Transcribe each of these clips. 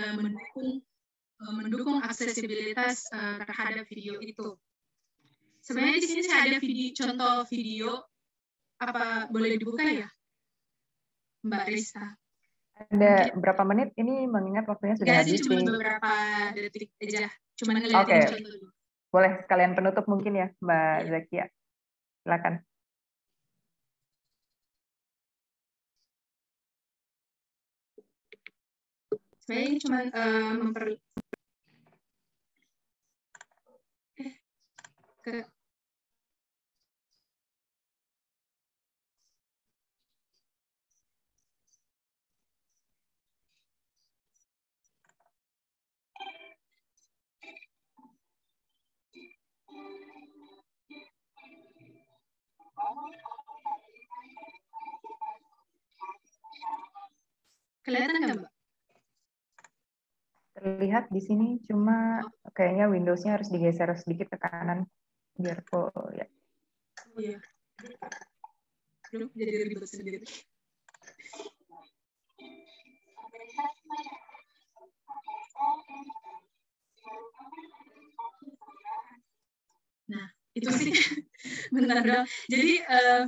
Eh, mendukung eh, mendukung aksesibilitas eh, terhadap video itu. Sebenarnya di sini saya ada video, contoh video apa boleh dibuka ya, Mbak Risa? Ada berapa menit? Ini mengingat waktunya sudah Gak ya, habis. Cuma beberapa detik aja. Cuma ngeliatin okay. contoh dulu. Boleh sekalian penutup mungkin ya, Mbak iya. Zakia. Silakan. sebenarnya ini cuma uh, memper ke Kelihatan nggak, Mbak? terlihat di sini cuma kayaknya Windows-nya harus digeser sedikit ke kanan biar full ya. Oh Iya. Jadi ribet sendiri. Nah, itu sih benar dong. Jadi uh,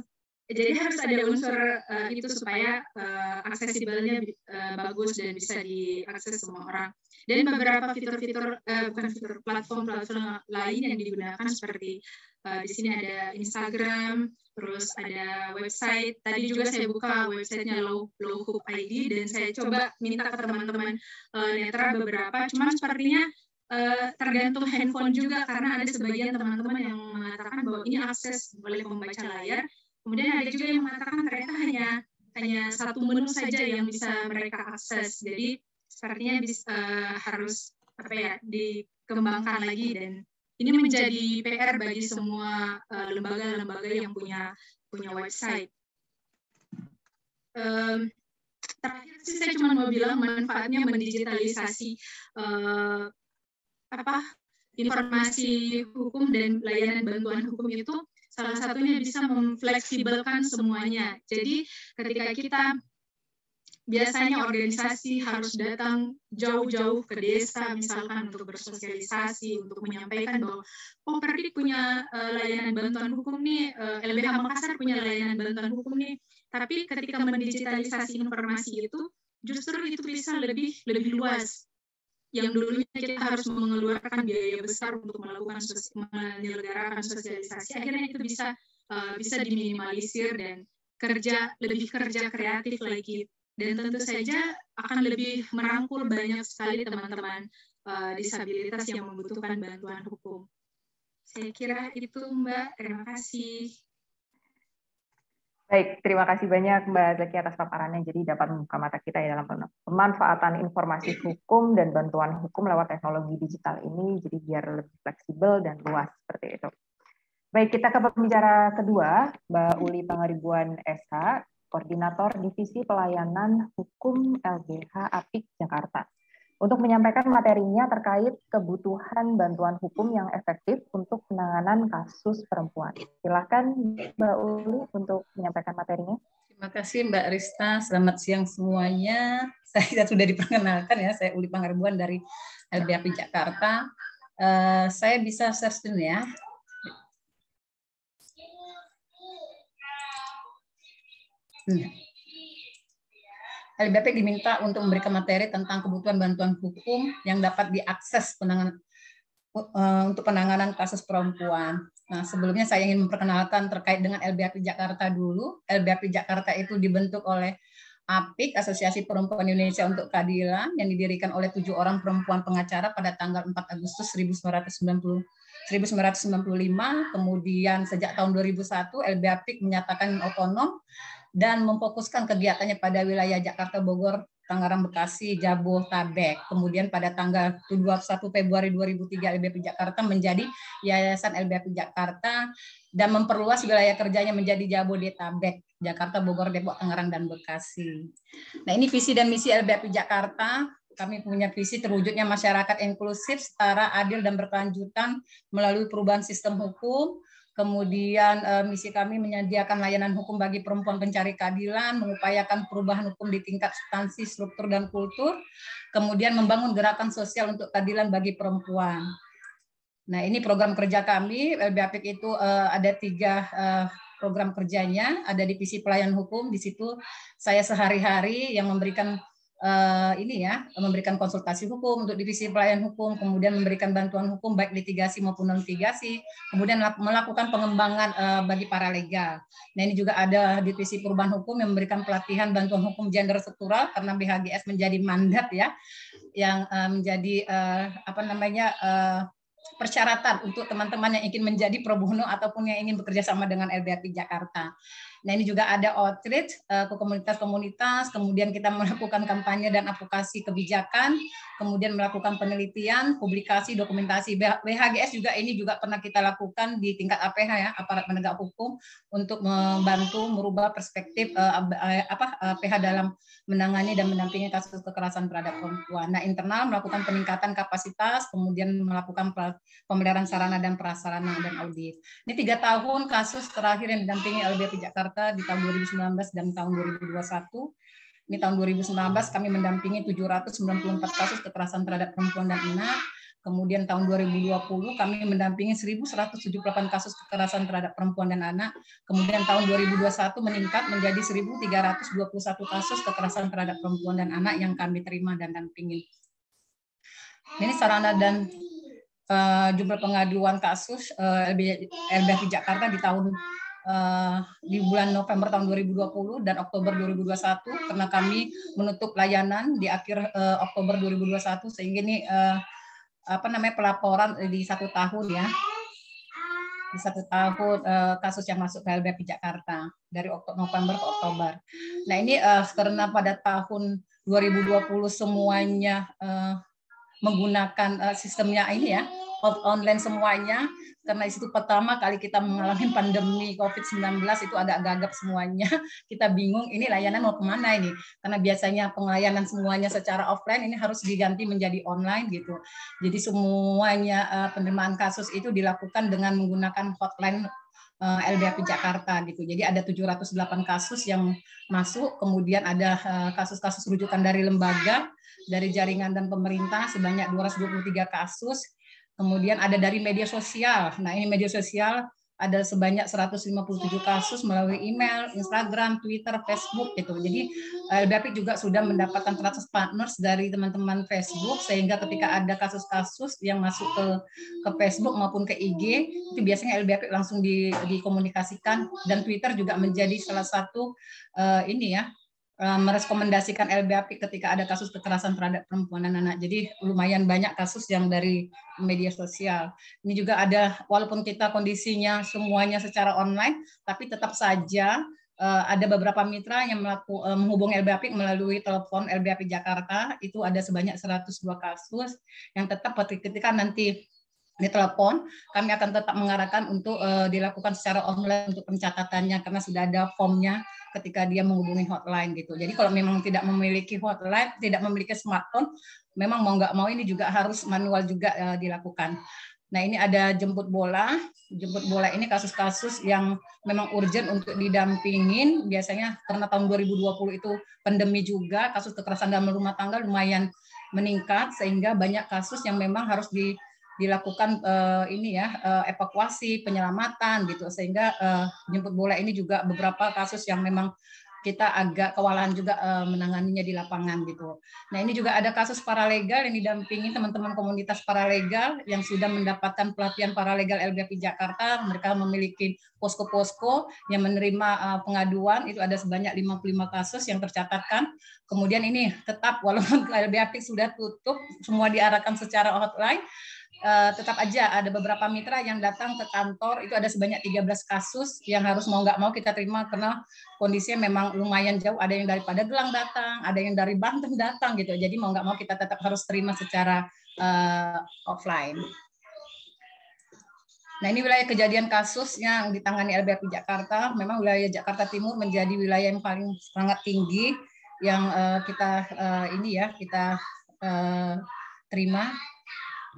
jadi harus ada unsur uh, itu supaya uh, eh, aksesibelnya uh, eh, bagus dan bisa diakses semua orang. Dan beberapa fitur-fitur uh, bukan fitur platform-platform lain yang digunakan seperti uh, di sini ada Instagram, terus ada website. Tadi juga saya buka websitenya Low Low Hoop ID dan saya coba minta ke teman-teman uh, netra beberapa. Cuman sepertinya Uh, tergantung handphone juga karena ada sebagian teman-teman yang mengatakan bahwa ini akses oleh pembaca layar Kemudian ada juga yang mengatakan ternyata hanya hanya satu menu saja yang bisa mereka akses. Jadi sepertinya bisa, eh, harus apa ya dikembangkan lagi dan ini menjadi PR bagi semua eh, lembaga-lembaga uh, yang punya punya website. Um, terakhir sih saya cuma mau bilang manfaatnya mendigitalisasi uh, apa informasi hukum dan layanan bantuan hukum itu Salah satunya bisa memfleksibelkan semuanya. Jadi ketika kita biasanya organisasi harus datang jauh-jauh ke desa misalkan untuk bersosialisasi untuk menyampaikan bahwa oh perdi punya eh, layanan bantuan hukum nih LBH eh, Makassar punya layanan bantuan hukum nih tapi ketika mendigitalisasi informasi itu justru itu bisa lebih lebih luas yang dulunya kita harus mengeluarkan biaya besar untuk melakukan menyelenggarakan sosialisasi akhirnya itu bisa uh, bisa diminimalisir dan kerja lebih kerja kreatif lagi dan tentu saja akan lebih merangkul banyak sekali teman-teman uh, disabilitas yang membutuhkan bantuan hukum. Saya kira itu Mbak, terima kasih. Baik, terima kasih banyak Mbak Zaki atas paparannya. Jadi dapat membuka mata kita ya dalam pemanfaatan informasi hukum dan bantuan hukum lewat teknologi digital ini, jadi biar lebih fleksibel dan luas seperti itu. Baik, kita ke pembicara kedua, Mbak Uli Pangaribuan SH, Koordinator Divisi Pelayanan Hukum LBH APIK Jakarta untuk menyampaikan materinya terkait kebutuhan bantuan hukum yang efektif untuk penanganan kasus perempuan. Silakan Mbak Uli untuk menyampaikan materinya. Terima kasih Mbak Rista, selamat siang semuanya. Saya sudah diperkenalkan ya, saya Uli Pangarbuan dari LBAP Jakarta. Eh, saya bisa share screen ya. Hmm. LBP diminta iya. untuk memberikan materi tentang kebutuhan bantuan hukum yang dapat diakses penanganan eh, untuk penanganan kasus perempuan. Nah, sebelumnya saya ingin memperkenalkan terkait dengan LBP Jakarta dulu. LBP Jakarta itu dibentuk oleh APIK, Asosiasi Perempuan Indonesia untuk Keadilan, yang didirikan oleh tujuh orang perempuan pengacara pada tanggal 4 Agustus 1990, 1995. Kemudian sejak tahun 2001, LBAPIK menyatakan otonom dan memfokuskan kegiatannya pada wilayah Jakarta, Bogor, Tangerang, Bekasi, Jabodetabek. Kemudian pada tanggal 21 Februari 2003 LBP Jakarta menjadi Yayasan LBP Jakarta dan memperluas wilayah kerjanya menjadi Jabodetabek, Jakarta, Bogor, Depok, Tangerang, dan Bekasi. Nah ini visi dan misi LBP Jakarta kami punya visi terwujudnya masyarakat inklusif, setara, adil, dan berkelanjutan melalui perubahan sistem hukum, kemudian eh, misi kami menyediakan layanan hukum bagi perempuan pencari keadilan, mengupayakan perubahan hukum di tingkat substansi, struktur, dan kultur, kemudian membangun gerakan sosial untuk keadilan bagi perempuan. Nah, ini program kerja kami, LBAPIK itu eh, ada tiga eh, program kerjanya, ada divisi pelayanan hukum, di situ saya sehari-hari yang memberikan uh, ini ya memberikan konsultasi hukum untuk divisi pelayan hukum kemudian memberikan bantuan hukum baik litigasi maupun non litigasi kemudian melakukan pengembangan uh, bagi para legal nah ini juga ada divisi perubahan hukum yang memberikan pelatihan bantuan hukum gender struktural karena BHGS menjadi mandat ya yang uh, menjadi uh, apa namanya uh, persyaratan untuk teman-teman yang ingin menjadi pro bono ataupun yang ingin bekerja sama dengan di Jakarta. Nah ini juga ada outreach eh, ke komunitas-komunitas, kemudian kita melakukan kampanye dan advokasi kebijakan, kemudian melakukan penelitian, publikasi, dokumentasi. BHGS juga ini juga pernah kita lakukan di tingkat APH ya, aparat penegak hukum untuk membantu merubah perspektif uh, apa APH dalam menangani dan mendampingi kasus kekerasan terhadap perempuan. Nah internal melakukan peningkatan kapasitas, kemudian melakukan pemeliharaan sarana dan prasarana dan audit. Ini tiga tahun kasus terakhir yang didampingi LBP Jakarta Jakarta di tahun 2019 dan tahun 2021. Di tahun 2019 kami mendampingi 794 kasus kekerasan terhadap perempuan dan anak. Kemudian tahun 2020 kami mendampingi 1.178 kasus kekerasan terhadap perempuan dan anak. Kemudian tahun 2021 meningkat menjadi 1.321 kasus kekerasan terhadap perempuan dan anak yang kami terima dan dampingi. Ini sarana dan uh, jumlah pengaduan kasus uh, eh, LBH Jakarta di tahun uh, di bulan November tahun 2020 dan Oktober 2021 karena kami menutup layanan di akhir uh, Oktober 2021 sehingga ini uh, apa namanya pelaporan di satu tahun ya di satu tahun uh, kasus yang masuk ke LBP Jakarta dari Oktober, November ke Oktober. Nah ini uh, karena pada tahun 2020 semuanya uh, menggunakan uh, sistemnya ini ya online semuanya karena itu pertama kali kita mengalami pandemi COVID-19 itu agak gagap semuanya. Kita bingung ini layanan mau kemana ini. Karena biasanya pelayanan semuanya secara offline ini harus diganti menjadi online gitu. Jadi semuanya eh, penerimaan kasus itu dilakukan dengan menggunakan hotline eh, LDP Jakarta gitu. Jadi ada 708 kasus yang masuk, kemudian ada eh, kasus-kasus rujukan dari lembaga, dari jaringan dan pemerintah sebanyak 223 kasus Kemudian ada dari media sosial. Nah, ini media sosial ada sebanyak 157 kasus melalui email, Instagram, Twitter, Facebook gitu. Jadi eh, LBAP juga sudah mendapatkan 100 partners dari teman-teman Facebook sehingga ketika ada kasus-kasus yang masuk ke ke Facebook maupun ke IG itu biasanya LBAP langsung di, dikomunikasikan dan Twitter juga menjadi salah satu uh, ini ya Eh, merekomendasikan LBAP ketika ada kasus kekerasan terhadap perempuan dan anak. Jadi lumayan banyak kasus yang dari media sosial. Ini juga ada walaupun kita kondisinya semuanya secara online, tapi tetap saja eh, ada beberapa mitra yang melaku, eh, menghubungi LBAP melalui telepon LBAP Jakarta. Itu ada sebanyak 102 kasus yang tetap ketika nanti telepon, kami akan tetap mengarahkan untuk uh, dilakukan secara online untuk pencatatannya karena sudah ada formnya ketika dia menghubungi hotline gitu. Jadi kalau memang tidak memiliki hotline, tidak memiliki smartphone, memang mau nggak mau ini juga harus manual juga uh, dilakukan. Nah ini ada jemput bola, jemput bola ini kasus-kasus yang memang urgent untuk didampingin. Biasanya karena tahun 2020 itu pandemi juga, kasus kekerasan dalam rumah tangga lumayan meningkat sehingga banyak kasus yang memang harus di dilakukan uh, ini ya uh, evakuasi penyelamatan gitu sehingga uh, jemput bola ini juga beberapa kasus yang memang kita agak kewalahan juga uh, menanganinya di lapangan gitu. Nah ini juga ada kasus paralegal yang didampingi teman-teman komunitas paralegal yang sudah mendapatkan pelatihan paralegal LBP Jakarta. Mereka memiliki posko-posko yang menerima uh, pengaduan itu ada sebanyak 55 kasus yang tercatatkan. Kemudian ini tetap walaupun LBP sudah tutup, semua diarahkan secara hotline Eh, tetap aja ada beberapa mitra yang datang ke kantor itu ada sebanyak 13 kasus yang harus mau nggak mau kita terima karena kondisinya memang lumayan jauh ada yang daripada Gelang datang ada yang dari Banten datang gitu jadi mau nggak mau kita tetap harus terima secara uh, offline. Nah ini wilayah kejadian kasus yang ditangani LBP Jakarta memang wilayah Jakarta Timur menjadi wilayah yang paling sangat tinggi yang uh, kita uh, ini ya kita uh, terima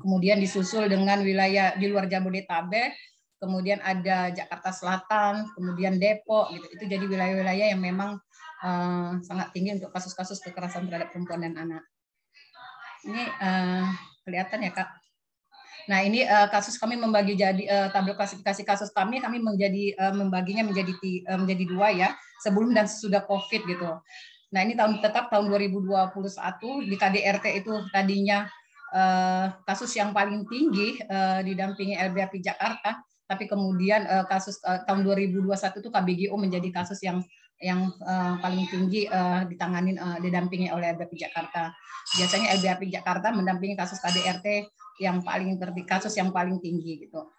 kemudian disusul dengan wilayah di luar Jabodetabek, kemudian ada Jakarta Selatan, kemudian Depok gitu. Itu jadi wilayah-wilayah yang memang uh, sangat tinggi untuk kasus-kasus kekerasan terhadap perempuan dan anak. Ini uh, kelihatan ya Kak. Nah, ini uh, kasus kami membagi jadi uh, tabel klasifikasi kasus kami kami menjadi uh, membaginya menjadi uh, menjadi dua ya, sebelum dan sesudah Covid gitu. Nah, ini tahun tetap tahun 2021 di KDRT itu tadinya Eh, kasus yang paling tinggi eh, didampingi LBH Jakarta, tapi kemudian eh, kasus tahun 2021 itu KBGO menjadi kasus yang yang paling tinggi ditangani didampingi oleh LBP Jakarta. Biasanya LBP Jakarta mendampingi kasus KDRT yang paling kasus yang paling tinggi gitu.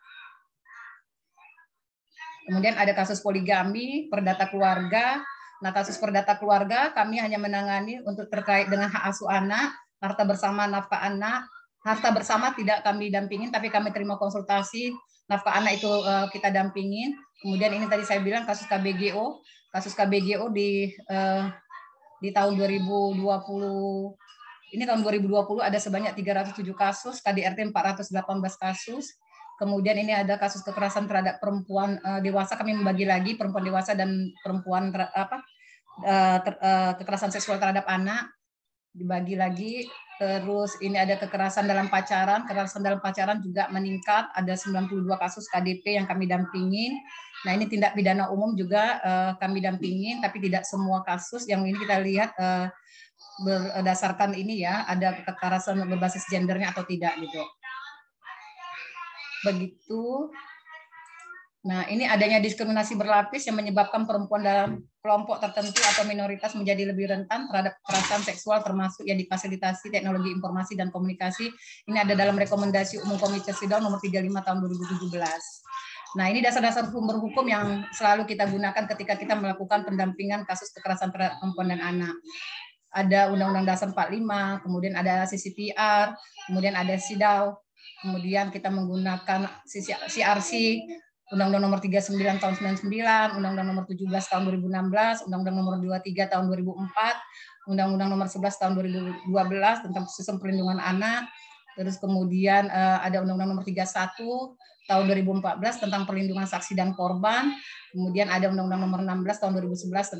Kemudian ada kasus poligami, perdata keluarga. Nah, kasus perdata keluarga kami hanya menangani untuk terkait dengan hak asuh anak, harta bersama nafkah anak harta bersama tidak kami dampingin tapi kami terima konsultasi nafkah anak itu eh, kita dampingin kemudian ini tadi saya bilang kasus KBGO kasus KBGO di eh, di tahun 2020 ini tahun 2020 ada sebanyak 307 kasus KDRT 418 kasus kemudian ini ada kasus kekerasan terhadap perempuan eh, dewasa kami membagi lagi perempuan dewasa dan perempuan ter, apa kekerasan seksual terhadap anak dibagi lagi terus ini ada kekerasan dalam pacaran, kekerasan dalam pacaran juga meningkat, ada 92 kasus KDP yang kami dampingin. Nah, ini tindak pidana umum juga uh, kami dampingin tapi tidak semua kasus yang ini kita lihat uh, berdasarkan ini ya, ada kekerasan berbasis gendernya atau tidak gitu. Begitu. Nah, ini adanya diskriminasi berlapis yang menyebabkan perempuan dalam kelompok tertentu atau minoritas menjadi lebih rentan terhadap kekerasan seksual termasuk yang difasilitasi teknologi informasi dan komunikasi. Ini ada dalam rekomendasi umum Komite Sidang nomor 35 tahun 2017. Nah, ini dasar-dasar sumber berhukum hukum yang selalu kita gunakan ketika kita melakukan pendampingan kasus kekerasan terhadap perempuan dan anak ada Undang-Undang Dasar 45, kemudian ada CCPR, kemudian ada SIDAW, kemudian kita menggunakan CRC, Undang-Undang Nomor 39 tahun 99, Undang-Undang Nomor 17 tahun 2016, Undang-Undang Nomor 23 tahun 2004, Undang-Undang Nomor 11 tahun 2012 tentang sistem perlindungan anak, terus kemudian uh, ada Undang-Undang Nomor 31 tahun 2014 tentang perlindungan saksi dan korban, Kemudian ada Undang-Undang Nomor 16 Tahun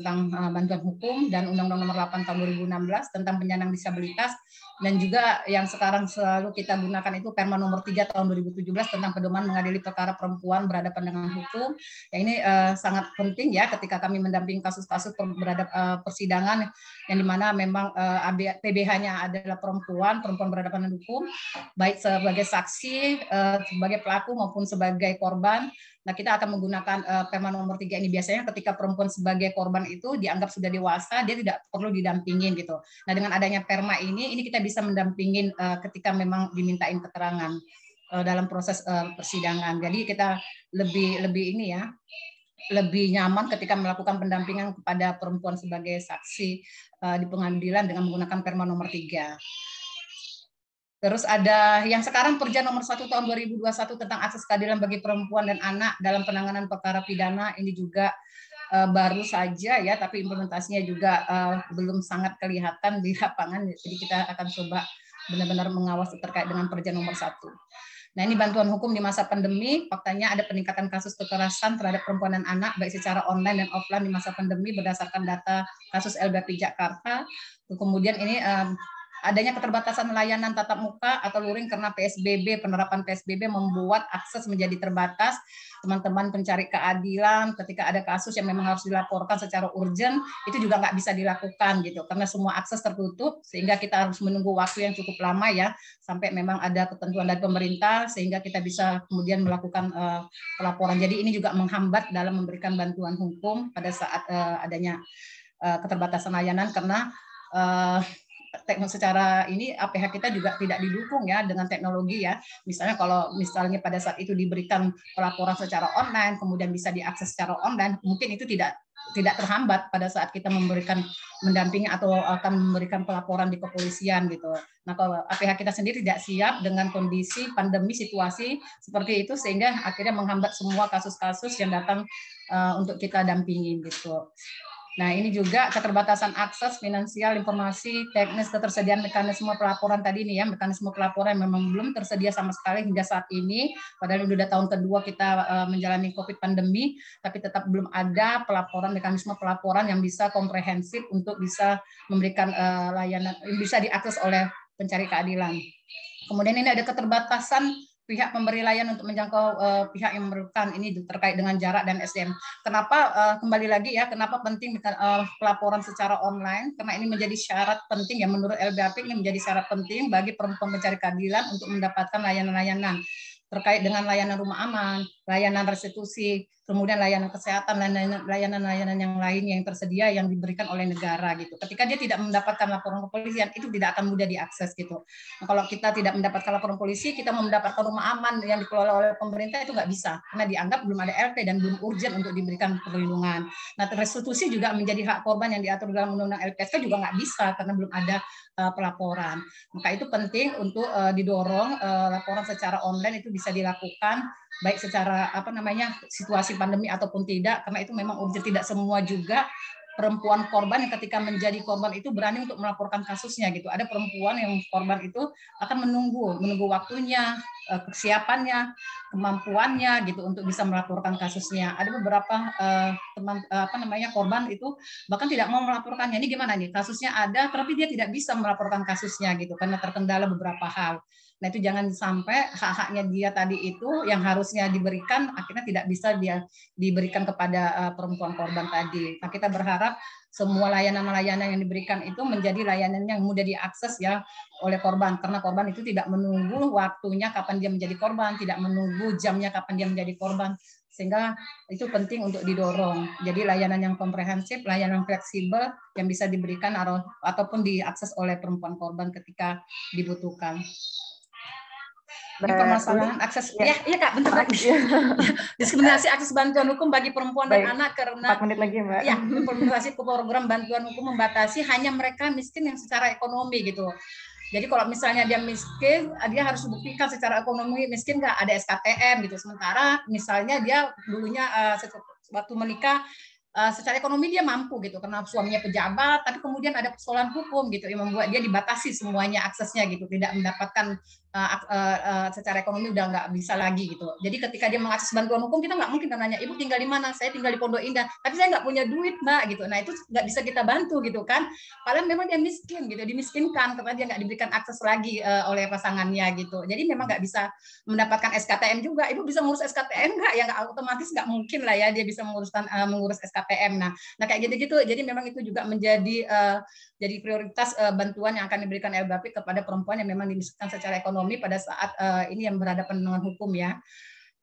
2011 tentang eh, bantuan hukum dan Undang-Undang Nomor 8 Tahun 2016 tentang penyandang disabilitas dan juga yang sekarang selalu kita gunakan itu Perma Nomor 3 Tahun 2017 tentang pedoman mengadili perkara perempuan berhadapan dengan hukum. Ya ini uh, sangat penting ya ketika kami mendampingi kasus-kasus berhadap uh, persidangan yang dimana memang uh, PBH-nya adalah perempuan, perempuan berhadapan dengan hukum, baik sebagai saksi, uh, sebagai pelaku maupun sebagai korban Nah, kita akan menggunakan uh, eh, perma nomor tiga ini biasanya ketika perempuan sebagai korban itu dianggap sudah dewasa, dia tidak perlu didampingin gitu. Nah, dengan adanya perma ini, ini kita bisa mendampingin uh, ketika memang dimintain keterangan uh, dalam proses uh, persidangan. Jadi kita lebih lebih ini ya lebih nyaman ketika melakukan pendampingan kepada perempuan sebagai saksi uh, di pengadilan dengan menggunakan perma nomor tiga. Terus ada yang sekarang Perja nomor 1 tahun 2021 tentang akses keadilan bagi perempuan dan anak dalam penanganan perkara pidana ini juga uh, baru saja ya, tapi implementasinya juga uh, belum sangat kelihatan di lapangan. Jadi kita akan coba benar-benar mengawasi terkait dengan Perja nomor 1. Nah ini bantuan hukum di masa pandemi, faktanya ada peningkatan kasus kekerasan terhadap perempuan dan anak baik secara online dan offline di masa pandemi berdasarkan data kasus LBP Jakarta. Kemudian ini eh, adanya keterbatasan layanan tatap muka atau luring karena PSBB, penerapan PSBB membuat akses menjadi terbatas. Teman-teman pencari keadilan ketika ada kasus yang memang harus dilaporkan secara urgent, itu juga nggak bisa dilakukan gitu. Karena semua akses tertutup, sehingga kita harus menunggu waktu yang cukup lama ya, sampai memang ada ketentuan dari pemerintah, sehingga kita bisa kemudian melakukan uh, pelaporan. Jadi ini juga menghambat dalam memberikan bantuan hukum pada saat uh, adanya uh, keterbatasan layanan karena teknologi secara ini APH kita juga tidak didukung ya dengan teknologi ya. Misalnya kalau misalnya pada saat itu diberikan pelaporan secara online, kemudian bisa diakses secara online, mungkin itu tidak tidak terhambat pada saat kita memberikan mendampingi atau akan memberikan pelaporan di kepolisian gitu. Nah kalau APH kita sendiri tidak siap dengan kondisi pandemi situasi seperti itu sehingga akhirnya menghambat semua kasus-kasus yang datang uh, untuk kita dampingin gitu. Nah, ini juga keterbatasan akses finansial, informasi, teknis, ketersediaan mekanisme pelaporan tadi ini ya, mekanisme pelaporan yang memang belum tersedia sama sekali hingga saat ini. Padahal sudah tahun kedua kita eh, menjalani COVID pandemi, tapi tetap belum ada pelaporan mekanisme pelaporan yang bisa komprehensif untuk bisa memberikan eh, layanan bisa diakses oleh pencari keadilan. Kemudian ini ada keterbatasan pihak pemberi layanan untuk menjangkau uh, pihak yang memerlukan ini terkait dengan jarak dan SDM. Kenapa uh, kembali lagi ya, kenapa penting uh, pelaporan secara online? Karena ini menjadi syarat penting ya menurut LBAP ini menjadi syarat penting bagi perempuan mencari keadilan untuk mendapatkan layanan-layanan terkait dengan layanan rumah aman, layanan restitusi, kemudian layanan kesehatan, layanan-layanan yang lain yang tersedia yang diberikan oleh negara gitu. Ketika dia tidak mendapatkan laporan kepolisian, itu tidak akan mudah diakses gitu. Nah, kalau kita tidak mendapatkan laporan polisi, kita mau mendapatkan rumah aman yang dikelola oleh pemerintah itu nggak bisa, karena dianggap belum ada RT dan belum urgent untuk diberikan perlindungan. Nah, restitusi juga menjadi hak korban yang diatur dalam Undang-Undang LPSK juga nggak bisa karena belum ada eh, pelaporan. Maka itu penting untuk eh, didorong eh, laporan secara online itu bisa dilakukan baik secara Eh, apa namanya situasi pandemi ataupun tidak karena itu memang urgent tidak semua juga perempuan korban yang ketika menjadi korban itu berani untuk melaporkan kasusnya gitu. Ada perempuan yang korban itu akan menunggu, menunggu waktunya, eh, kesiapannya, kemampuannya gitu untuk bisa melaporkan kasusnya. Ada beberapa uh, teman uh, apa namanya korban itu bahkan tidak mau melaporkannya. Ini gimana nih? Kasusnya ada tapi dia tidak bisa melaporkan kasusnya gitu karena terkendala beberapa hal. Nah itu jangan sampai hak-haknya dia tadi itu yang harusnya diberikan akhirnya tidak bisa dia diberikan iya. kepada eh, perempuan korban tadi. Nah kita berharap semua layanan-layanan yang diberikan itu menjadi layanan yang mudah diakses ya oleh korban karena korban itu tidak menunggu waktunya kapan dia menjadi korban, tidak menunggu jamnya kapan dia menjadi korban sehingga itu penting untuk didorong. Jadi layanan yang komprehensif, layanan fleksibel yang bisa diberikan atau ataupun diakses oleh perempuan korban ketika dibutuhkan. Eh, permasalahan akses ya, ya, ya kak bentar lagi ya. diskriminasi akses bantuan hukum bagi perempuan Baik. dan anak karena menit lagi mbak ya diskriminasi program bantuan hukum membatasi hanya mereka miskin yang secara ekonomi gitu jadi kalau misalnya dia miskin, dia harus buktikan secara ekonomi miskin nggak ada SKTM gitu. Sementara misalnya dia dulunya uh, waktu menikah uh, secara ekonomi dia mampu gitu karena suaminya pejabat, tapi kemudian ada persoalan hukum gitu yang membuat dia dibatasi semuanya aksesnya gitu, tidak mendapatkan uh, uh, secara ekonomi udah nggak bisa lagi gitu. Jadi ketika dia mengakses bantuan hukum kita nggak mungkin kan nanya ibu tinggal di mana? Saya tinggal di Pondok Indah, tapi saya nggak punya duit mbak gitu. Nah itu nggak bisa kita bantu gitu kan. Padahal memang dia miskin gitu, dimiskinkan karena dia nggak diberikan akses lagi uh, oleh pasangannya gitu. Jadi memang nggak bisa mendapatkan SKTM juga. Ibu bisa ngurus SKTM nggak? Ya nggak otomatis nggak mungkin lah ya dia bisa menguruskan uh, mengurus SKTM. Nah, nah kayak gitu-gitu. Jadi memang itu juga menjadi uh, jadi prioritas uh, bantuan yang akan diberikan LBAP kepada perempuan yang memang dimiskinkan secara ekonomi pada saat uh, ini yang berhadapan dengan hukum ya.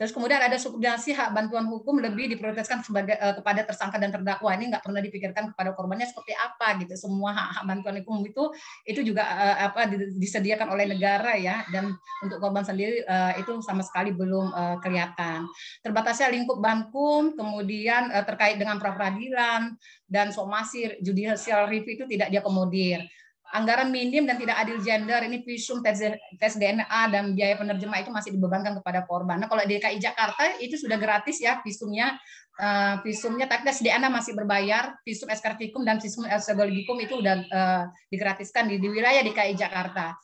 Terus kemudian ada substansi hak bantuan hukum lebih diprioritaskan sebagai uh, eh, kepada tersangka dan terdakwa ini nggak pernah dipikirkan kepada korbannya seperti apa gitu. Semua hak, hak bantuan hukum itu itu juga uh, apa disediakan oleh negara ya dan untuk korban sendiri uh, itu sama sekali belum uh, kelihatan. Terbatasnya lingkup bankum, kemudian uh, terkait dengan pra peradilan dan somasi judicial review itu tidak diakomodir anggaran minim dan tidak adil gender ini visum tes, tes DNA dan biaya penerjemah itu masih dibebankan kepada korban. Nah kalau DKI Jakarta itu sudah gratis ya visumnya uh, visumnya tapi tes DNA masih berbayar visum eskartikum dan visum esegoligikum itu sudah uh, eh, digratiskan di, di wilayah DKI Jakarta.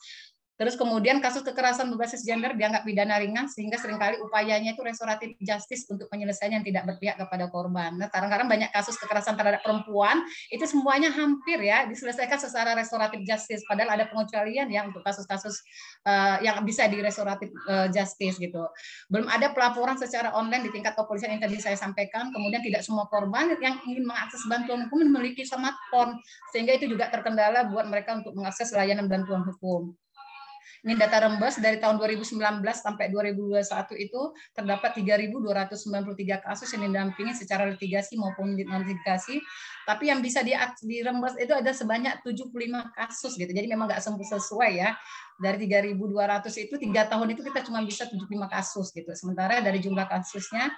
Terus kemudian kasus kekerasan berbasis gender dianggap pidana ringan sehingga seringkali upayanya itu restoratif justice untuk penyelesaian yang tidak berpihak kepada korban. Nah, kadang-kadang banyak kasus kekerasan terhadap perempuan itu semuanya hampir ya diselesaikan secara restoratif justice padahal ada pengecualian ya untuk kasus-kasus uh, yang bisa di restoratif uh, eh, justice gitu. Belum ada pelaporan secara online di tingkat kepolisian yang tadi saya sampaikan, kemudian tidak semua korban yang ingin mengakses bantuan hukum memiliki smartphone sehingga itu juga terkendala buat mereka untuk mengakses layanan bantuan hukum. Ini data Rembes dari tahun 2019 sampai 2021 itu terdapat 3.293 kasus yang didampingi secara litigasi maupun non Tapi yang bisa di, di Rembes itu ada sebanyak 75 kasus gitu. Jadi memang nggak sembuh sesuai ya. Dari 3.200 itu tiga tahun itu kita cuma bisa 75 kasus gitu. Sementara dari jumlah kasusnya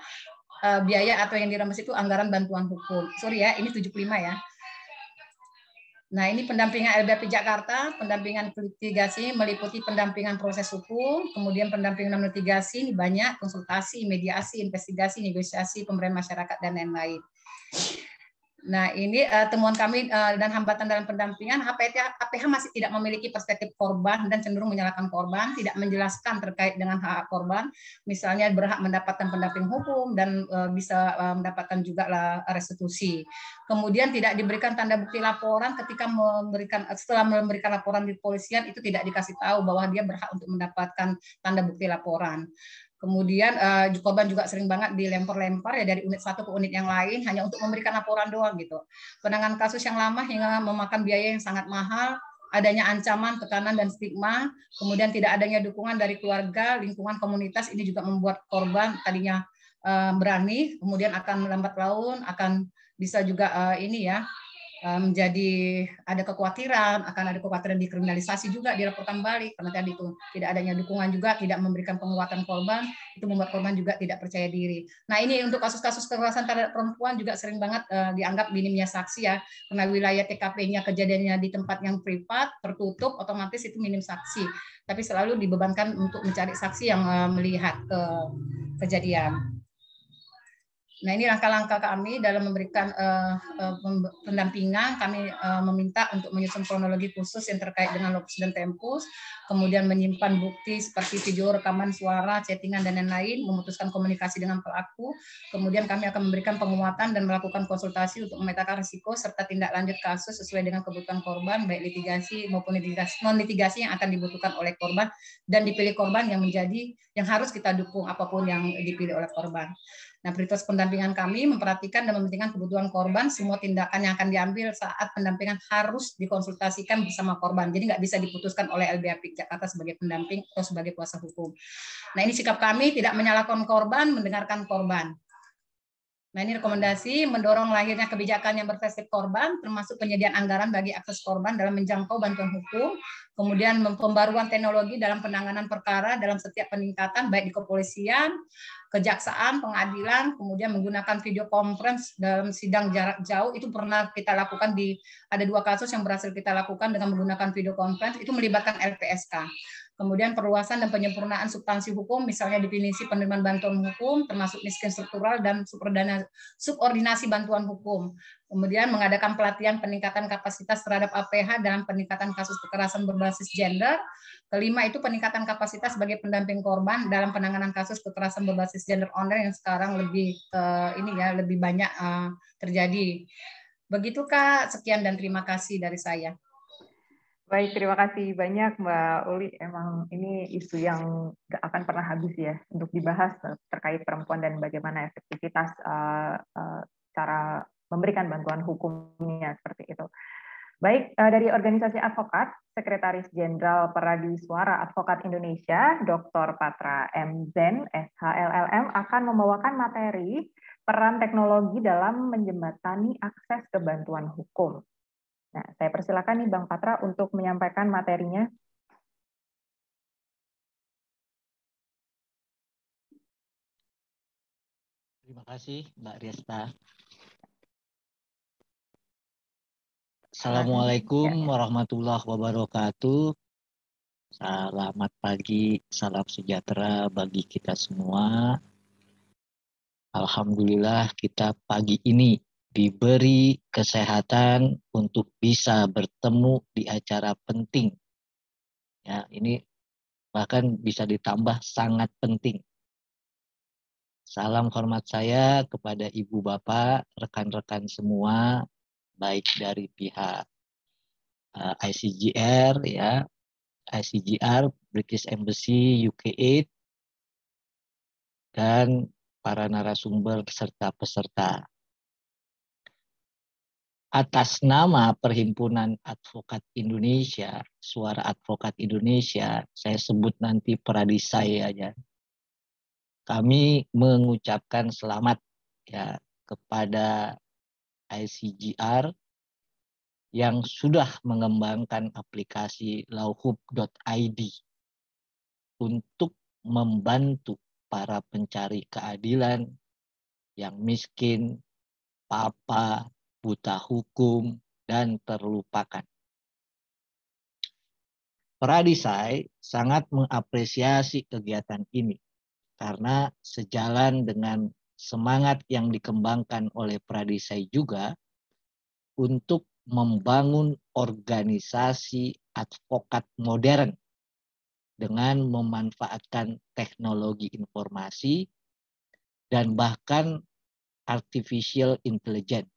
eh, biaya atau yang dirembes itu anggaran bantuan hukum. Sorry ya, ini 75 ya. Nah, ini pendampingan LBP Jakarta, pendampingan litigasi meliputi pendampingan proses hukum, kemudian pendampingan litigasi, ini banyak konsultasi, mediasi, investigasi, negosiasi, pemberian masyarakat, dan lain-lain. Nah, ini uh, temuan kami uh, dan hambatan dalam pendampingan APH, APH masih tidak memiliki perspektif korban dan cenderung menyalahkan korban, tidak menjelaskan terkait dengan hak, -hak korban, misalnya berhak mendapatkan pendamping hukum dan uh, bisa uh, mendapatkan juga lah restitusi. Kemudian tidak diberikan tanda bukti laporan ketika memberikan setelah memberikan laporan di kepolisian itu tidak dikasih tahu bahwa dia berhak untuk mendapatkan tanda bukti laporan. Kemudian uh, korban juga sering banget dilempar-lempar ya dari unit satu ke unit yang lain hanya untuk memberikan laporan doang gitu. Penanganan kasus yang lama hingga memakan biaya yang sangat mahal, adanya ancaman, tekanan dan stigma, kemudian tidak adanya dukungan dari keluarga, lingkungan komunitas ini juga membuat korban tadinya uh, berani, kemudian akan melambat laun, akan bisa juga uh, ini ya menjadi ada kekhawatiran akan ada kekhawatiran dikriminalisasi juga dilaporkan balik karena tadi itu tidak adanya dukungan juga tidak memberikan penguatan korban itu membuat korban juga tidak percaya diri. Nah ini untuk kasus-kasus kekerasan terhadap perempuan juga sering banget uh, dianggap minimnya saksi ya karena wilayah TKP-nya kejadiannya di tempat yang privat tertutup otomatis itu minim saksi tapi selalu dibebankan untuk mencari saksi yang uh, melihat uh, kejadian. Nah ini langkah-langkah kami dalam memberikan uh, pendampingan. Kami uh, meminta untuk menyusun kronologi khusus yang terkait dengan lokus dan tempus, kemudian menyimpan bukti seperti video rekaman suara, chattingan dan lain-lain, memutuskan komunikasi dengan pelaku. Kemudian kami akan memberikan penguatan dan melakukan konsultasi untuk memetakan risiko serta tindak lanjut kasus sesuai dengan kebutuhan korban, baik litigasi maupun litigasi, non litigasi yang akan dibutuhkan oleh korban dan dipilih korban yang menjadi yang harus kita dukung apapun yang dipilih oleh korban. Nah, prioritas pendampingan kami memperhatikan dan mementingkan kebutuhan korban. Semua tindakan yang akan diambil saat pendampingan harus dikonsultasikan bersama korban. Jadi nggak bisa diputuskan oleh LBH Jakarta sebagai pendamping atau sebagai kuasa hukum. Nah, ini sikap kami tidak menyalahkan korban, mendengarkan korban. Nah, ini rekomendasi mendorong lahirnya kebijakan yang berbasis korban, termasuk penyediaan anggaran bagi akses korban dalam menjangkau bantuan hukum, kemudian pembaruan teknologi dalam penanganan perkara dalam setiap peningkatan, baik di kepolisian, kejaksaan, pengadilan, kemudian menggunakan video conference dalam sidang jarak jauh itu pernah kita lakukan di ada dua kasus yang berhasil kita lakukan dengan menggunakan video conference itu melibatkan LPSK. Kemudian perluasan dan penyempurnaan substansi hukum, misalnya definisi penerimaan bantuan hukum, termasuk miskin struktural dan subordinasi bantuan hukum. Kemudian mengadakan pelatihan peningkatan kapasitas terhadap APH dalam peningkatan kasus kekerasan berbasis gender. Kelima itu peningkatan kapasitas sebagai pendamping korban dalam penanganan kasus kekerasan berbasis gender online yang sekarang lebih uh, ini ya lebih banyak uh, terjadi. Begitukah sekian dan terima kasih dari saya. Baik, terima kasih banyak Mbak Uli. Emang ini isu yang gak akan pernah habis ya untuk dibahas terkait perempuan dan bagaimana efektivitas uh, uh, cara memberikan bantuan hukumnya seperti itu. Baik, eh, dari organisasi advokat, Sekretaris Jenderal Peradi Suara Advokat Indonesia, Dr. Patra M. Zen, SHLLM, akan membawakan materi peran teknologi dalam menjembatani akses ke bantuan hukum. Nah, saya persilakan nih Bang Patra untuk menyampaikan materinya. Terima kasih Mbak Riesta. Assalamualaikum ya, ya. warahmatullahi wabarakatuh. Selamat pagi, salam sejahtera bagi kita semua. Alhamdulillah kita pagi ini diberi kesehatan untuk bisa bertemu di acara penting. Ya, ini bahkan bisa ditambah sangat penting. Salam hormat saya kepada Ibu Bapak, rekan-rekan semua, baik dari pihak eh, ICGR ya, ICGR, British Embassy UK8 dan para narasumber serta peserta atas nama Perhimpunan Advokat Indonesia, Suara Advokat Indonesia, saya sebut nanti Peradisai ya. Kami mengucapkan selamat ya kepada ICGR yang sudah mengembangkan aplikasi lawhub.id untuk membantu para pencari keadilan yang miskin, papa, buta hukum, dan terlupakan. Paradisai sangat mengapresiasi kegiatan ini karena sejalan dengan semangat yang dikembangkan oleh Paradisai juga untuk membangun organisasi advokat modern dengan memanfaatkan teknologi informasi dan bahkan artificial intelligence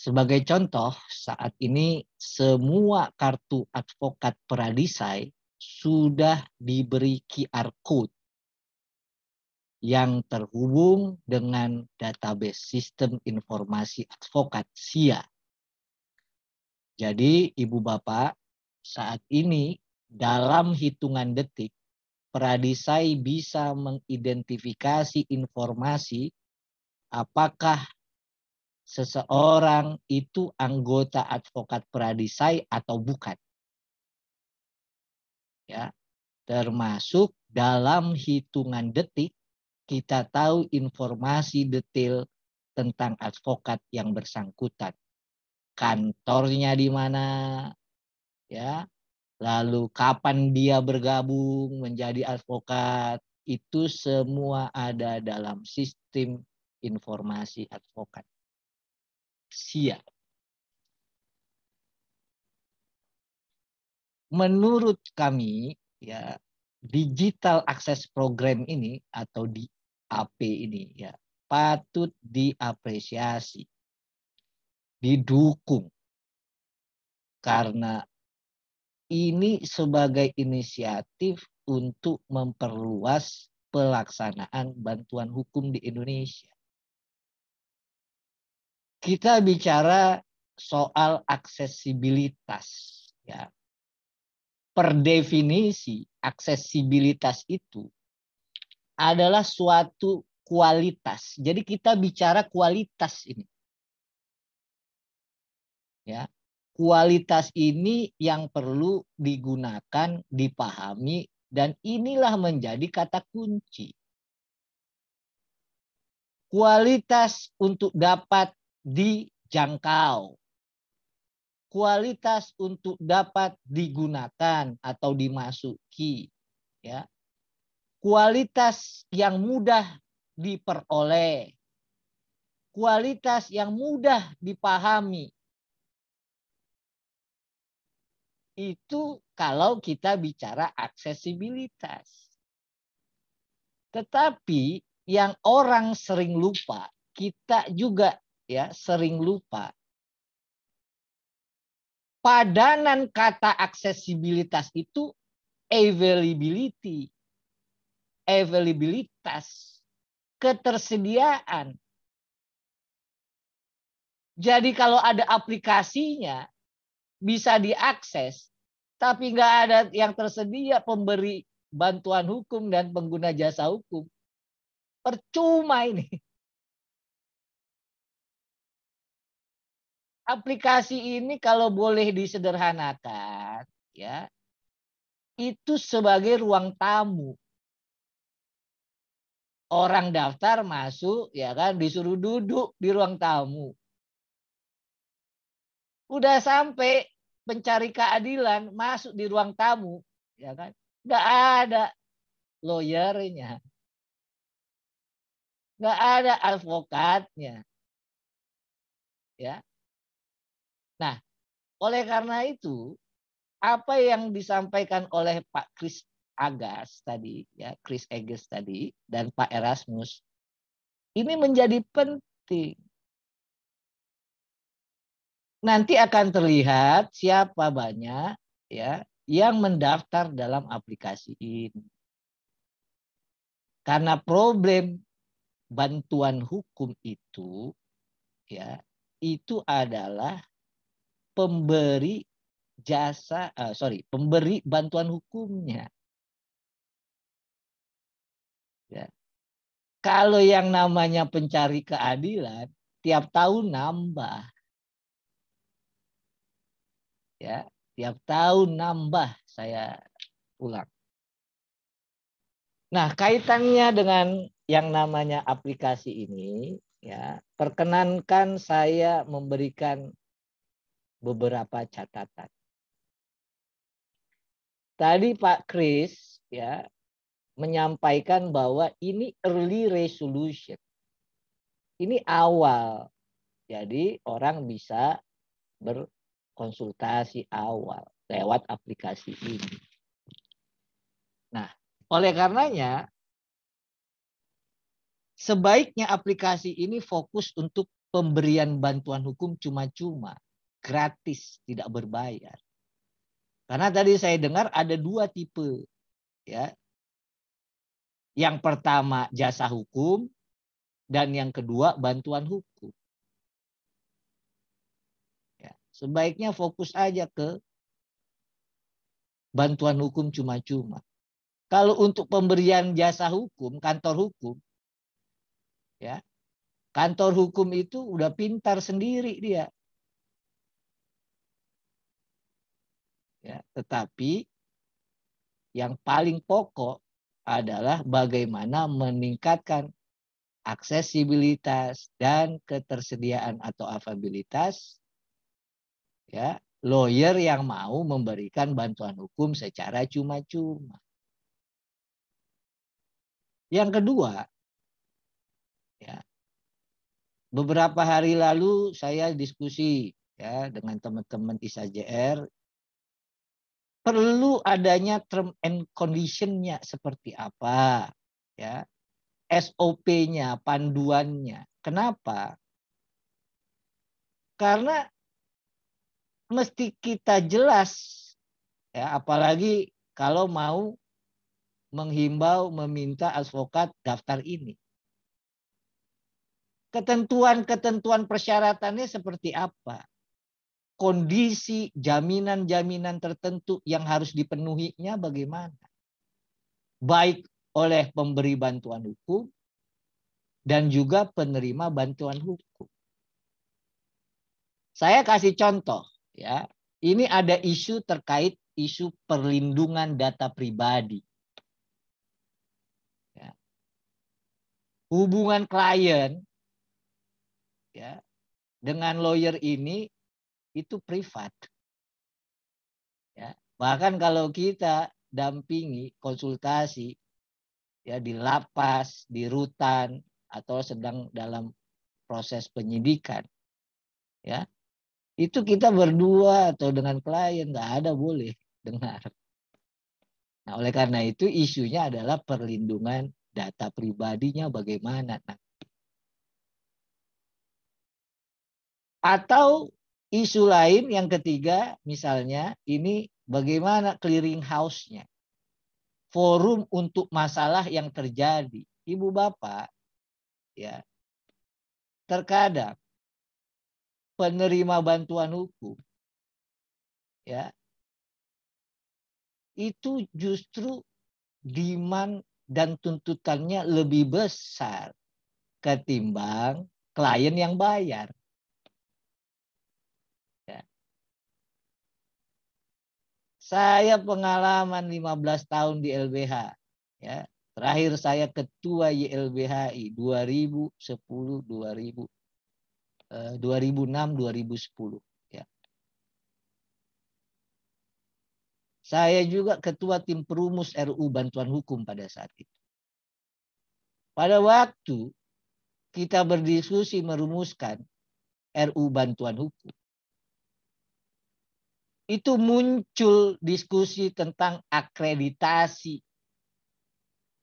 sebagai contoh, saat ini semua kartu advokat Peradisai sudah diberi QR code yang terhubung dengan database sistem informasi advokat SIA. Jadi, Ibu Bapak, saat ini dalam hitungan detik, Peradisai bisa mengidentifikasi informasi apakah seseorang itu anggota advokat peradisai atau bukan. Ya, termasuk dalam hitungan detik kita tahu informasi detail tentang advokat yang bersangkutan. Kantornya di mana? Ya. Lalu kapan dia bergabung menjadi advokat? Itu semua ada dalam sistem informasi advokat sia. Menurut kami, ya digital access program ini atau di AP ini ya patut diapresiasi, didukung karena ini sebagai inisiatif untuk memperluas pelaksanaan bantuan hukum di Indonesia kita bicara soal aksesibilitas ya. Per definisi aksesibilitas itu adalah suatu kualitas. Jadi kita bicara kualitas ini. Ya. Kualitas ini yang perlu digunakan, dipahami dan inilah menjadi kata kunci. Kualitas untuk dapat dijangkau. Kualitas untuk dapat digunakan atau dimasuki, ya. Kualitas yang mudah diperoleh. Kualitas yang mudah dipahami. Itu kalau kita bicara aksesibilitas. Tetapi yang orang sering lupa, kita juga ya sering lupa padanan kata aksesibilitas itu availability availabilitas ketersediaan jadi kalau ada aplikasinya bisa diakses, tapi nggak ada yang tersedia pemberi bantuan hukum dan pengguna jasa hukum. Percuma ini. aplikasi ini kalau boleh disederhanakan ya itu sebagai ruang tamu orang daftar masuk ya kan disuruh duduk di ruang tamu. Udah sampai pencari keadilan masuk di ruang tamu ya kan. nggak ada lawyernya. nggak ada advokatnya. Ya. Oleh karena itu, apa yang disampaikan oleh Pak Kris Agas tadi, ya Chris Agas tadi dan Pak Erasmus ini menjadi penting. Nanti akan terlihat siapa banyak ya yang mendaftar dalam aplikasi ini. Karena problem bantuan hukum itu ya itu adalah pemberi jasa, uh, sorry, pemberi bantuan hukumnya. Ya. Kalau yang namanya pencari keadilan, tiap tahun nambah. Ya, tiap tahun nambah saya ulang. Nah, kaitannya dengan yang namanya aplikasi ini, ya, perkenankan saya memberikan beberapa catatan. Tadi Pak Kris ya menyampaikan bahwa ini early resolution. Ini awal. Jadi orang bisa berkonsultasi awal lewat aplikasi ini. Nah, oleh karenanya sebaiknya aplikasi ini fokus untuk pemberian bantuan hukum cuma-cuma gratis, tidak berbayar. Karena tadi saya dengar ada dua tipe, ya. Yang pertama jasa hukum dan yang kedua bantuan hukum. Ya, sebaiknya fokus aja ke bantuan hukum cuma-cuma. Kalau untuk pemberian jasa hukum, kantor hukum, ya, kantor hukum itu udah pintar sendiri dia. Ya, tetapi yang paling pokok adalah bagaimana meningkatkan aksesibilitas dan ketersediaan atau afabilitas ya lawyer yang mau memberikan bantuan hukum secara cuma-cuma. Yang kedua, ya, beberapa hari lalu saya diskusi ya dengan teman-teman ISAJR perlu adanya term and conditionnya seperti apa, ya SOP-nya, panduannya. Kenapa? Karena mesti kita jelas, ya apalagi kalau mau menghimbau, meminta advokat daftar ini. Ketentuan-ketentuan persyaratannya seperti apa? kondisi jaminan-jaminan tertentu yang harus dipenuhinya bagaimana? Baik oleh pemberi bantuan hukum dan juga penerima bantuan hukum. Saya kasih contoh ya. Ini ada isu terkait isu perlindungan data pribadi. Ya. Hubungan klien ya dengan lawyer ini itu privat. Ya, bahkan kalau kita dampingi konsultasi ya di lapas, di rutan atau sedang dalam proses penyidikan, ya itu kita berdua atau dengan klien nggak ada boleh dengar. Nah, oleh karena itu isunya adalah perlindungan data pribadinya bagaimana. Nah, atau Isu lain yang ketiga misalnya ini bagaimana clearing house-nya. Forum untuk masalah yang terjadi. Ibu Bapak ya. Terkadang penerima bantuan hukum ya itu justru demand dan tuntutannya lebih besar ketimbang klien yang bayar. Saya pengalaman 15 tahun di LBH. Ya, terakhir saya ketua YLBHI 2010 2000 2006 2010 ya. Saya juga ketua tim perumus RU bantuan hukum pada saat itu. Pada waktu kita berdiskusi merumuskan RU bantuan hukum itu muncul diskusi tentang akreditasi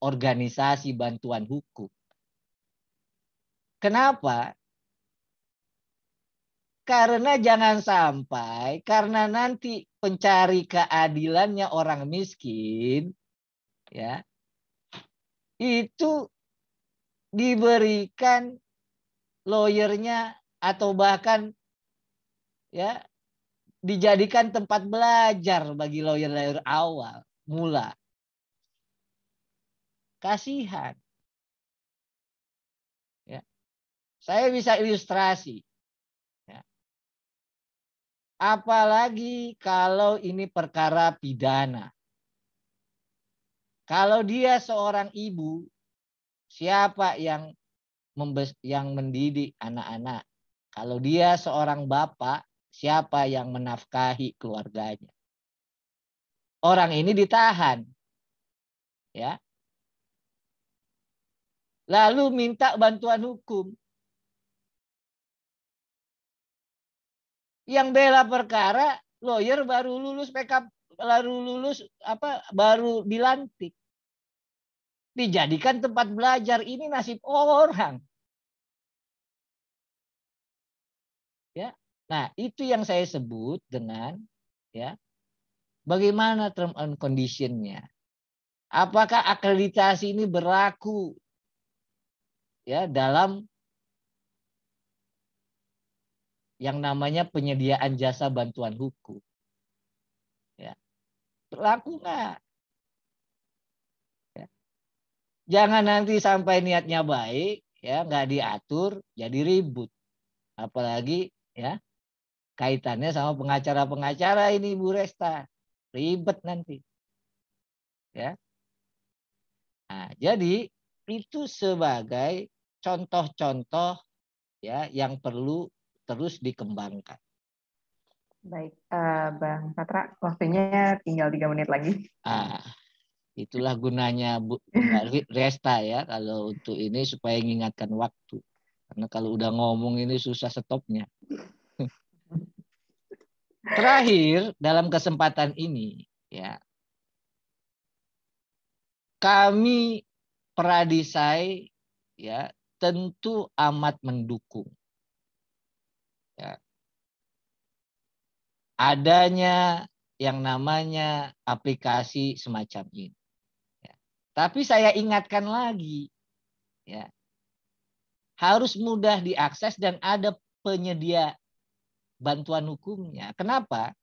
organisasi bantuan hukum. Kenapa? Karena jangan sampai, karena nanti pencari keadilannya orang miskin, ya, itu diberikan lawyernya atau bahkan ya dijadikan tempat belajar bagi lawyer-lawyer awal, mula. Kasihan. Ya. Saya bisa ilustrasi. Ya. Apalagi kalau ini perkara pidana. Kalau dia seorang ibu, siapa yang yang mendidik anak-anak? Kalau dia seorang bapak, siapa yang menafkahi keluarganya. Orang ini ditahan. Ya. Lalu minta bantuan hukum. Yang bela perkara, lawyer baru lulus pk baru lulus apa baru dilantik dijadikan tempat belajar ini nasib orang Nah, itu yang saya sebut dengan ya bagaimana term and conditionnya. Apakah akreditasi ini berlaku ya dalam yang namanya penyediaan jasa bantuan hukum? Ya. Berlaku nggak? Ya. Jangan nanti sampai niatnya baik, ya nggak diatur, jadi ribut. Apalagi ya kaitannya sama pengacara-pengacara ini Bu Resta. Ribet nanti. Ya. Nah, jadi itu sebagai contoh-contoh ya yang perlu terus dikembangkan. Baik, uh, Bang Patra, waktunya tinggal tiga menit lagi. Ah, itulah gunanya Bu Resta ya kalau untuk ini supaya mengingatkan waktu. Karena kalau udah ngomong ini susah stopnya. Terakhir dalam kesempatan ini ya kami Pradisai ya tentu amat mendukung ya, adanya yang namanya aplikasi semacam ini. Ya. Tapi saya ingatkan lagi ya harus mudah diakses dan ada penyedia bantuan hukumnya. Kenapa?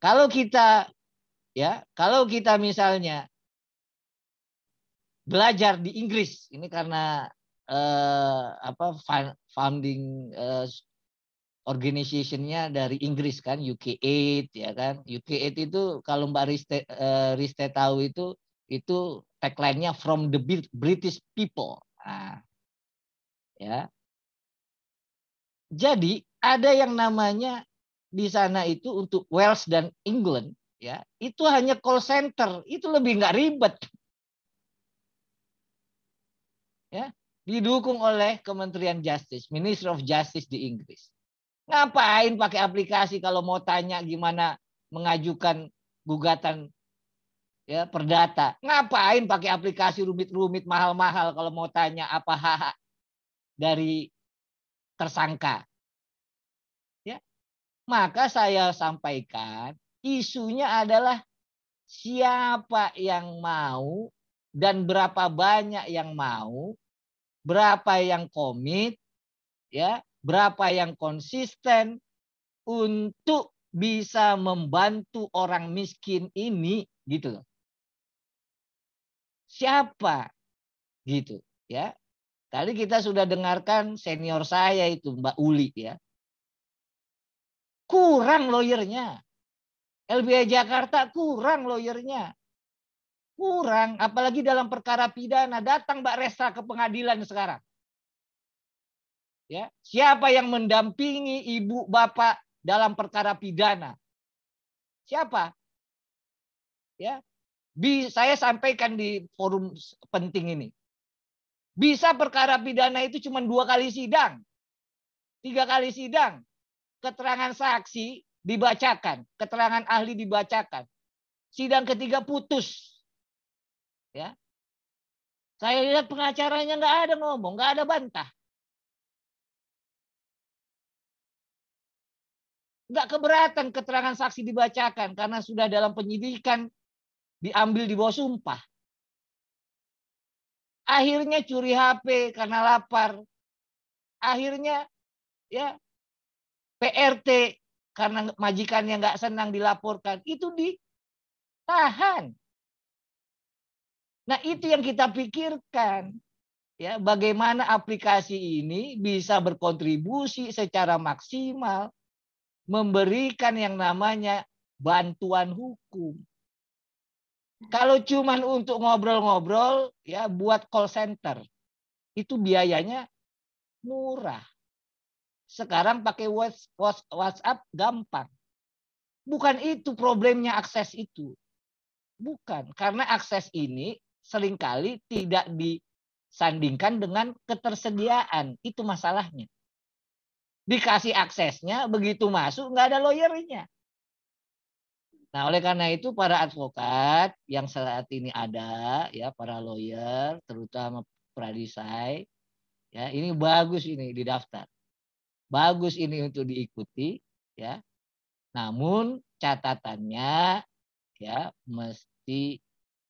Kalau kita ya, kalau kita misalnya belajar di Inggris, ini karena eh, apa funding eh, organizationnya dari Inggris kan UK8 ya kan. UK8 itu kalau Mbak Riste, eh, Riste tahu itu itu tagline-nya from the British people. Nah, ya. Jadi ada yang namanya di sana itu untuk Wales dan England ya itu hanya call center itu lebih nggak ribet ya didukung oleh Kementerian Justice Minister of Justice di Inggris ngapain pakai aplikasi kalau mau tanya gimana mengajukan gugatan ya perdata ngapain pakai aplikasi rumit-rumit mahal-mahal kalau mau tanya apa hak dari tersangka maka saya sampaikan isunya adalah siapa yang mau dan berapa banyak yang mau, berapa yang komit, ya, berapa yang konsisten untuk bisa membantu orang miskin ini gitu Siapa gitu ya. Tadi kita sudah dengarkan senior saya itu Mbak Uli ya. Kurang lawyernya. LBH Jakarta kurang lawyernya. Kurang, apalagi dalam perkara pidana. Datang Mbak Resa ke pengadilan sekarang. Ya, siapa yang mendampingi ibu bapak dalam perkara pidana? Siapa? Ya, bi saya sampaikan di forum penting ini. Bisa perkara pidana itu cuma dua kali sidang, tiga kali sidang keterangan saksi dibacakan, keterangan ahli dibacakan. Sidang ketiga putus. Ya. Saya lihat pengacaranya nggak ada ngomong, nggak ada bantah. Nggak keberatan keterangan saksi dibacakan karena sudah dalam penyidikan diambil di bawah sumpah. Akhirnya curi HP karena lapar. Akhirnya ya PRT karena majikannya nggak senang dilaporkan itu ditahan. Nah itu yang kita pikirkan ya bagaimana aplikasi ini bisa berkontribusi secara maksimal memberikan yang namanya bantuan hukum. Kalau cuman untuk ngobrol-ngobrol ya buat call center itu biayanya murah. Sekarang pakai WhatsApp gampang. Bukan itu problemnya akses itu. Bukan. Karena akses ini seringkali tidak disandingkan dengan ketersediaan. Itu masalahnya. Dikasih aksesnya, begitu masuk nggak ada lawyernya. Nah, oleh karena itu para advokat yang saat ini ada ya para lawyer terutama pradisai ya ini bagus ini didaftar. Bagus ini untuk diikuti ya. Namun catatannya ya mesti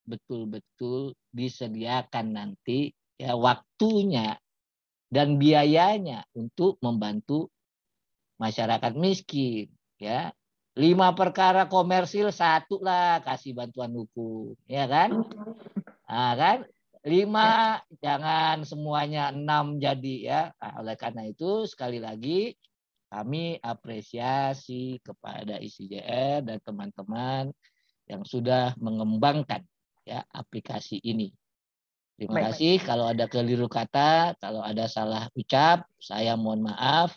betul-betul disediakan nanti ya waktunya dan biayanya untuk membantu masyarakat miskin ya lima perkara komersil satu lah kasih bantuan hukum ya kan nah, kan lima jangan semuanya enam jadi ya. Nah, oleh karena itu sekali lagi kami apresiasi kepada ICJR dan teman-teman yang sudah mengembangkan ya aplikasi ini. Terima baik, kasih. Baik. Kalau ada keliru kata, kalau ada salah ucap, saya mohon maaf.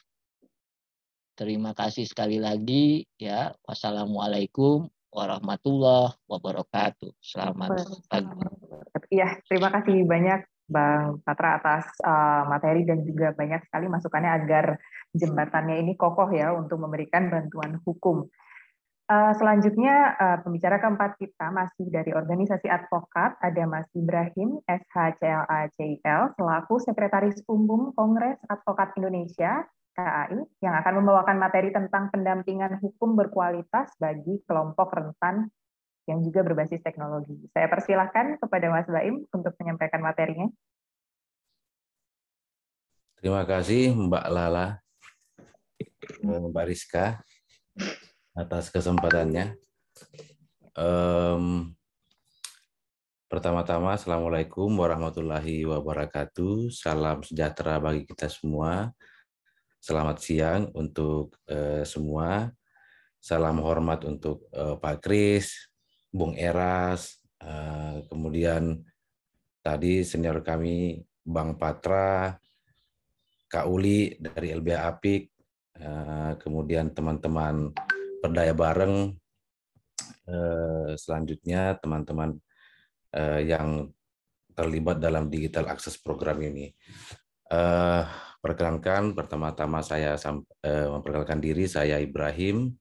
Terima kasih sekali lagi ya. Wassalamualaikum warahmatullahi wabarakatuh. Selamat pagi. Iya, terima kasih banyak Bang Patra atas uh, materi dan juga banyak sekali masukannya agar jembatannya ini kokoh ya untuk memberikan bantuan hukum. Uh, selanjutnya uh, pembicara keempat kita masih dari organisasi advokat ada Mas Ibrahim SHCLACIL selaku Sekretaris Umum Kongres Advokat Indonesia KAI yang akan membawakan materi tentang pendampingan hukum berkualitas bagi kelompok rentan yang juga berbasis teknologi. Saya persilahkan kepada Mas Baim untuk menyampaikan materinya. Terima kasih Mbak Lala, eh, Mbak Rizka atas kesempatannya. Um, Pertama-tama, Assalamualaikum warahmatullahi wabarakatuh. Salam sejahtera bagi kita semua. Selamat siang untuk eh, semua. Salam hormat untuk eh, Pak Kris, Bung Eras, eh, kemudian tadi senior kami Bang Patra, Kak Uli dari LBH Apik, eh, kemudian teman-teman Perdaya Bareng, eh, selanjutnya teman-teman eh, yang terlibat dalam digital akses program ini. Uh, Perkenankan pertama-tama saya eh, memperkenalkan diri, saya Ibrahim,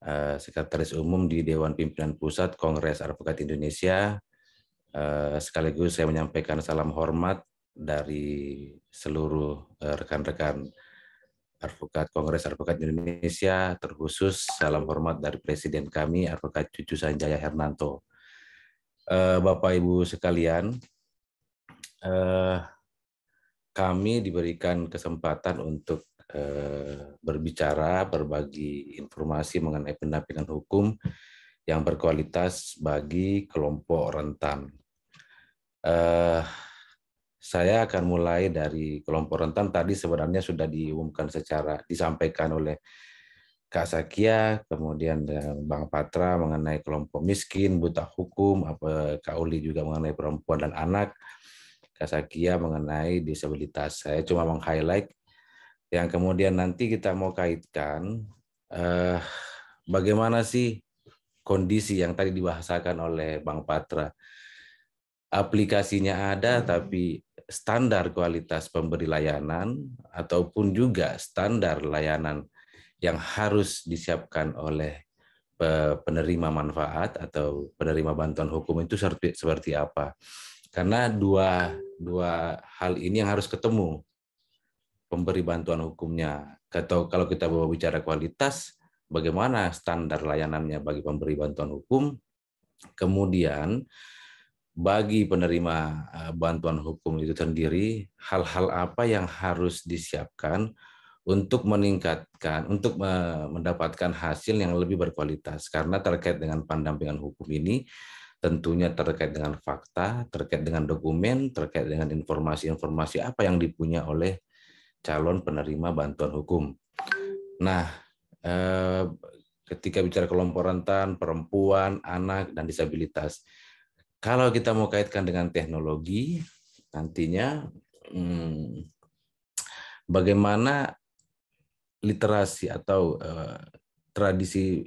eh, Sekretaris Umum di Dewan Pimpinan Pusat Kongres Advokat Indonesia. Eh, sekaligus saya menyampaikan salam hormat dari seluruh rekan-rekan advokat Kongres Advokat Indonesia, terkhusus salam hormat dari Presiden kami, Advokat Cucu Sanjaya Hernanto. Bapak Ibu sekalian, kami diberikan kesempatan untuk eh, berbicara, berbagi informasi mengenai pendampingan hukum yang berkualitas bagi kelompok rentan. Uh, saya akan mulai dari kelompok rentan tadi sebenarnya sudah diumumkan secara disampaikan oleh Kak Sakia, kemudian Bang Patra mengenai kelompok miskin, buta hukum, apa Kak Uli juga mengenai perempuan dan anak. Kasakia mengenai disabilitas. Saya cuma meng-highlight yang kemudian nanti kita mau kaitkan eh, bagaimana sih kondisi yang tadi dibahasakan oleh Bang Patra. Aplikasinya ada hmm. tapi standar kualitas pemberi layanan ataupun juga standar layanan yang harus disiapkan oleh penerima manfaat atau penerima bantuan hukum itu seperti seperti apa. Karena dua dua hal ini yang harus ketemu. Pemberi bantuan hukumnya atau kalau kita bawa bicara kualitas, bagaimana standar layanannya bagi pemberi bantuan hukum? Kemudian bagi penerima eh, bantuan hukum itu sendiri, hal-hal apa yang harus disiapkan untuk meningkatkan, untuk eh, mendapatkan hasil yang lebih berkualitas. Karena terkait dengan pendampingan hukum ini, tentunya terkait dengan fakta, terkait dengan dokumen, terkait dengan informasi-informasi apa yang dipunya oleh calon penerima bantuan hukum. Nah, eh, ketika bicara kelompok rentan, perempuan, anak, dan disabilitas, kalau kita mau kaitkan dengan teknologi, nantinya hmm, bagaimana literasi atau eh, tradisi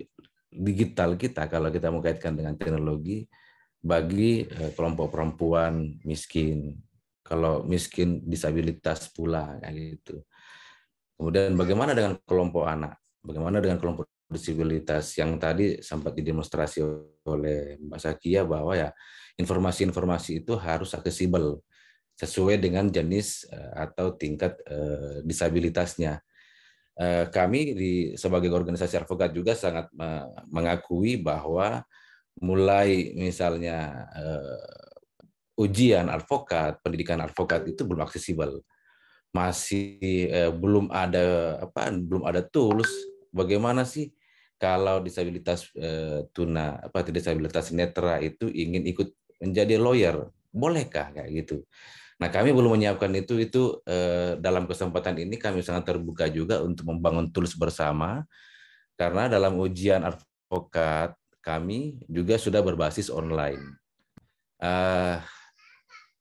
digital kita, kalau kita mau kaitkan dengan teknologi, bagi eh, kelompok perempuan miskin, kalau miskin disabilitas pula kayak gitu. Kemudian bagaimana dengan kelompok anak? Bagaimana dengan kelompok disabilitas yang tadi sempat didemonstrasi oleh Mbak Sakia bahwa ya informasi-informasi itu harus aksesibel sesuai dengan jenis eh, atau tingkat eh, disabilitasnya. Kami di sebagai organisasi advokat juga sangat mengakui bahwa mulai misalnya uh, ujian advokat, pendidikan advokat itu belum aksesibel, masih uh, belum ada apa, belum ada tools. Bagaimana sih kalau disabilitas uh, tuna, apa disabilitas netra itu ingin ikut menjadi lawyer, bolehkah kayak gitu? Nah, kami belum menyiapkan itu. Itu uh, dalam kesempatan ini kami sangat terbuka juga untuk membangun tools bersama, karena dalam ujian advokat kami juga sudah berbasis online. Uh,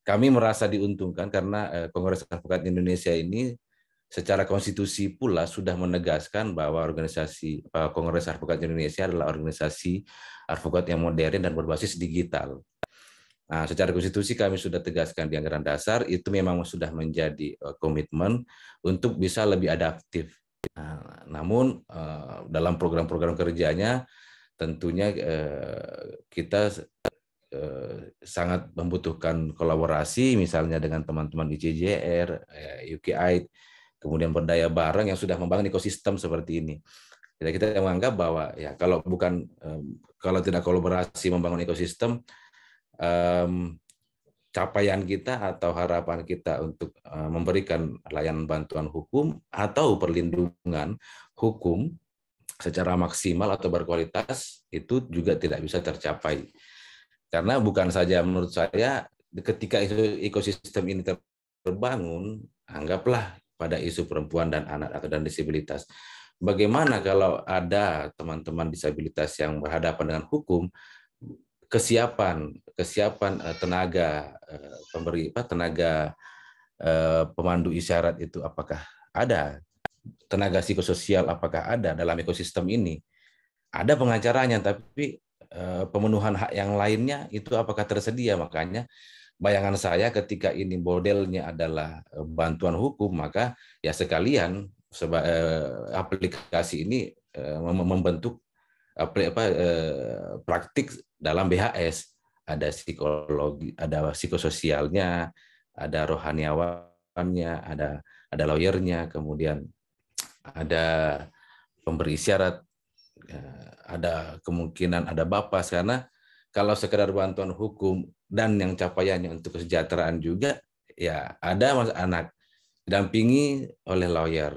kami merasa diuntungkan karena eh, Kongres Advokat Indonesia ini secara konstitusi pula sudah menegaskan bahwa organisasi eh, Kongres Advokat Indonesia adalah organisasi advokat yang modern dan berbasis digital. Nah, secara konstitusi kami sudah tegaskan di anggaran dasar itu memang sudah menjadi komitmen untuk bisa lebih adaptif. Nah, namun dalam program-program kerjanya tentunya eh, kita eh, sangat membutuhkan kolaborasi misalnya dengan teman-teman ICJR, eh, UKI, kemudian berdaya barang yang sudah membangun ekosistem seperti ini. Jadi kita menganggap bahwa ya kalau bukan kalau tidak kolaborasi membangun ekosistem capaian kita atau harapan kita untuk memberikan layanan bantuan hukum atau perlindungan hukum secara maksimal atau berkualitas itu juga tidak bisa tercapai. Karena bukan saja menurut saya ketika ekosistem ini terbangun, anggaplah pada isu perempuan dan anak atau dan disabilitas. Bagaimana kalau ada teman-teman disabilitas yang berhadapan dengan hukum, kesiapan kesiapan eh, tenaga eh, pemberi apa tenaga eh, pemandu isyarat itu apakah ada tenaga psikososial apakah ada dalam ekosistem ini? Ada pengacaranya, tapi eh, pemenuhan hak yang lainnya itu apakah tersedia? Makanya bayangan saya ketika ini modelnya adalah eh, bantuan hukum, maka ya sekalian eh, aplikasi ini membentuk apa, praktik dalam BHS. Ada psikologi, ada psikososialnya, ada rohaniawannya, ada ada lawyernya, kemudian ada pemberi syarat, ya, ada kemungkinan ada bapas karena kalau sekedar bantuan hukum dan yang capaiannya untuk kesejahteraan juga ya ada mas anak didampingi oleh lawyer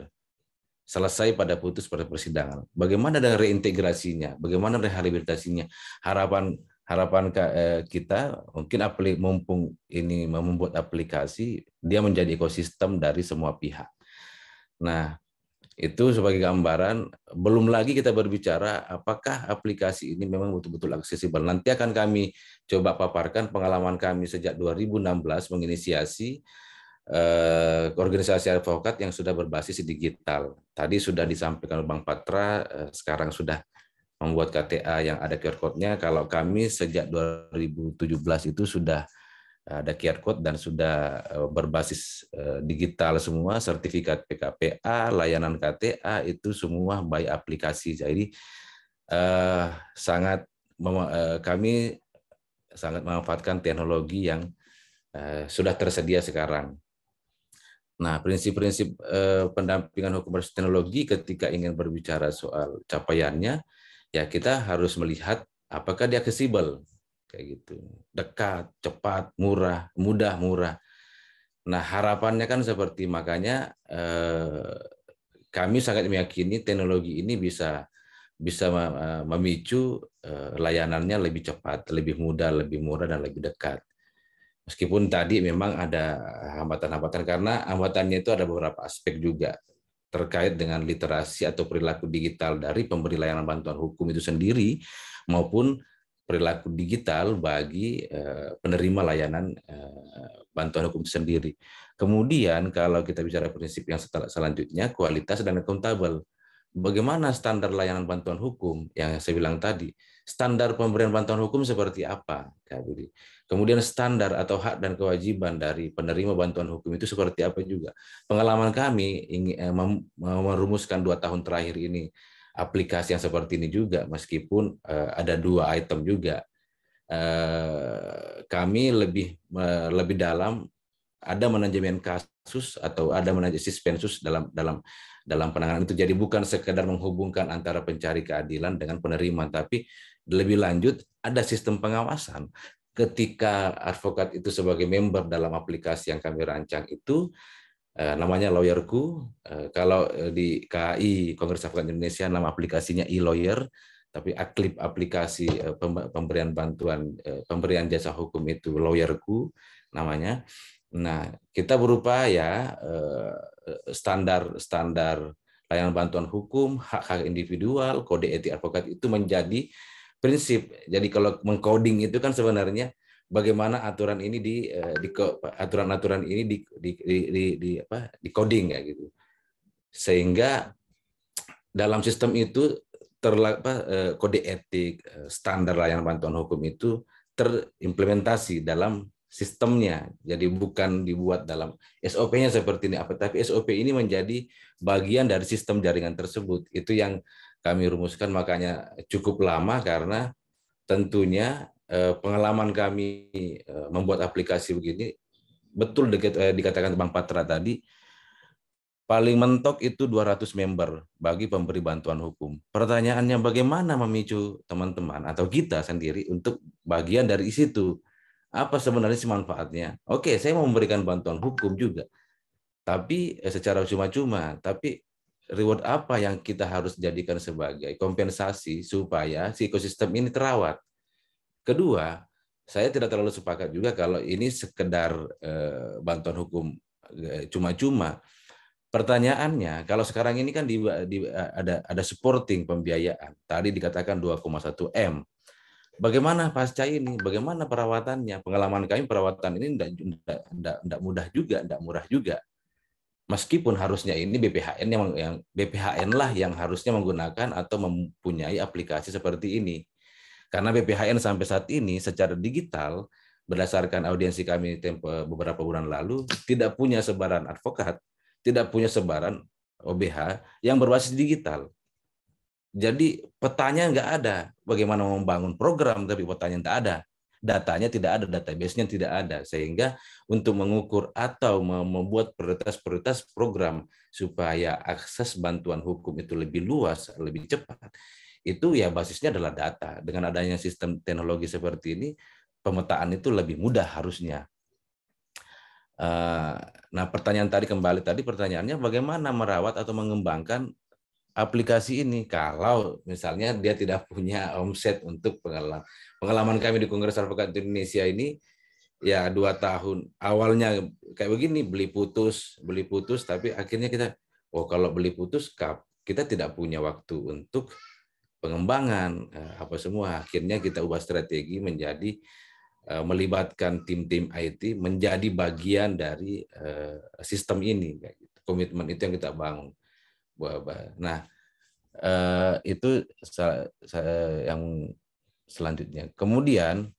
selesai pada putus pada persidangan bagaimana dengan reintegrasinya bagaimana rehabilitasinya harapan harapan e, kita mungkin aplik mumpung ini membuat aplikasi dia menjadi ekosistem dari semua pihak nah itu sebagai gambaran, belum lagi kita berbicara apakah aplikasi ini memang betul-betul aksesibel. Nanti akan kami coba paparkan pengalaman kami sejak 2016 menginisiasi eh, organisasi advokat yang sudah berbasis digital. Tadi sudah disampaikan oleh Bang Patra, eh, sekarang sudah membuat KTA yang ada QR code-nya. Kalau kami sejak 2017 itu sudah ada QR code dan sudah eh, berbasis eh, digital semua, sertifikat PKPA, layanan KTA itu semua by aplikasi. Jadi eh, sangat eh, kami sangat memanfaatkan teknologi yang eh, sudah tersedia sekarang. Nah, prinsip-prinsip eh, pendampingan hukum berbasis teknologi ketika ingin berbicara soal capaiannya, ya kita harus melihat apakah dia accessible kayak gitu dekat cepat murah mudah murah nah harapannya kan seperti makanya eh, kami sangat meyakini teknologi ini bisa bisa e, memicu e, layanannya lebih cepat lebih mudah lebih murah dan lebih dekat meskipun tadi memang ada hambatan-hambatan karena hambatannya itu ada beberapa aspek juga terkait dengan literasi atau perilaku digital dari pemberi layanan bantuan hukum itu sendiri maupun perilaku digital bagi eh, penerima layanan eh, bantuan hukum sendiri. Kemudian kalau kita bicara prinsip yang selanjutnya kualitas dan akuntabel. Bagaimana standar layanan bantuan hukum yang saya bilang tadi? Standar pemberian bantuan hukum seperti apa, Kak Budi? Kemudian standar atau hak dan kewajiban dari penerima bantuan hukum itu seperti apa juga? Pengalaman kami ingin eh, merumuskan dua tahun terakhir ini aplikasi yang seperti ini juga, meskipun eh, ada dua item juga. Eh, kami lebih lebih dalam ada manajemen kasus atau ada manajemen suspensus dalam dalam dalam penanganan itu. Jadi bukan sekedar menghubungkan antara pencari keadilan dengan penerima, tapi lebih lanjut ada sistem pengawasan. Ketika advokat itu sebagai member dalam aplikasi yang kami rancang itu, Eh, namanya lawyerku eh, kalau eh, di KAI Kongres Advokat Indonesia nama aplikasinya e-lawyer tapi aklip aplikasi pemberian bantuan pemberian jasa hukum itu lawyerku namanya nah kita berupaya standar standar layanan bantuan hukum hak hak individual kode etik advokat itu menjadi prinsip jadi kalau mengcoding itu kan sebenarnya bagaimana aturan ini di, eh, di aturan-aturan ini di di, di, di, di apa di coding ya gitu sehingga dalam sistem itu terla, apa, eh, kode etik eh, standar layanan bantuan hukum itu terimplementasi dalam sistemnya jadi bukan dibuat dalam SOP-nya seperti ini apa tapi SOP ini menjadi bagian dari sistem jaringan tersebut itu yang kami rumuskan makanya cukup lama karena tentunya Eh, pengalaman kami eh, membuat aplikasi begini betul eh, dikatakan Bang Patra tadi paling mentok itu 200 member bagi pemberi bantuan hukum. Pertanyaannya bagaimana memicu teman-teman atau kita sendiri untuk bagian dari situ? Apa sebenarnya manfaatnya? Oke, saya mau memberikan bantuan hukum juga. Tapi secara cuma-cuma, tapi reward apa yang kita harus jadikan sebagai kompensasi supaya si ekosistem ini terawat? Kedua, saya tidak terlalu sepakat juga kalau ini sekedar eh, bantuan hukum eh, cuma-cuma. Pertanyaannya, kalau sekarang ini kan eh, ada ada supporting pembiayaan. Tadi dikatakan 2,1 m. Bagaimana pasca ini? Bagaimana perawatannya? Pengalaman kami perawatan ini tidak mudah juga, tidak murah juga. Meskipun harusnya ini BPHN yang BPHN lah yang harusnya menggunakan atau mempunyai aplikasi seperti ini. Karena BPHN sampai saat ini secara digital berdasarkan audiensi kami tempo beberapa bulan lalu tidak punya sebaran advokat, tidak punya sebaran OBH yang berbasis digital. Jadi petanya nggak ada. Bagaimana membangun program tapi petanya nggak ada. Datanya tidak ada, database-nya tidak ada. Sehingga untuk mengukur atau membuat prioritas-prioritas program supaya akses bantuan hukum itu lebih luas, lebih cepat, itu ya basisnya adalah data. Dengan adanya sistem teknologi seperti ini, pemetaan itu lebih mudah harusnya. Eh, nah, pertanyaan tadi kembali tadi pertanyaannya bagaimana merawat atau mengembangkan aplikasi ini kalau misalnya dia tidak punya omset untuk pengalaman pengalaman kami di Kongres Advokat Indonesia ini ya dua tahun awalnya kayak begini beli putus beli putus tapi akhirnya kita oh kalau beli putus kita tidak punya waktu untuk pengembangan eh, apa semua akhirnya kita ubah strategi menjadi eh, melibatkan tim-tim IT menjadi bagian dari eh, sistem ini gitu. komitmen itu yang kita bangun nah itu yang selanjutnya kemudian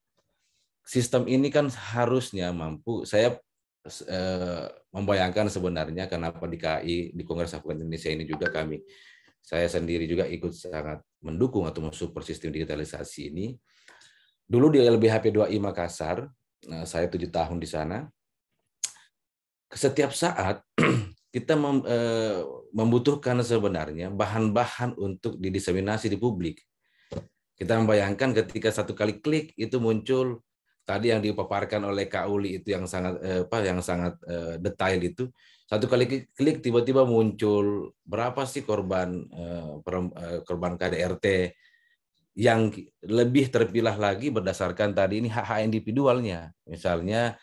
sistem ini kan harusnya mampu saya membayangkan sebenarnya kenapa di KI di Kongres Advokat Indonesia ini juga kami saya sendiri juga ikut sangat mendukung atau mensupport sistem digitalisasi ini. Dulu di LBHP 2I Makassar, eh, saya tujuh tahun di sana. Setiap saat kita eh, membutuhkan sebenarnya bahan-bahan untuk didiseminasi di publik. Kita membayangkan ketika satu kali klik itu muncul tadi yang dipaparkan oleh Kak Uli itu yang sangat eh, apa yang sangat detail itu satu kali klik tiba-tiba muncul berapa sih korban eh, eh, korban KDRT yang lebih terpilah lagi berdasarkan tadi ini hak hak individualnya misalnya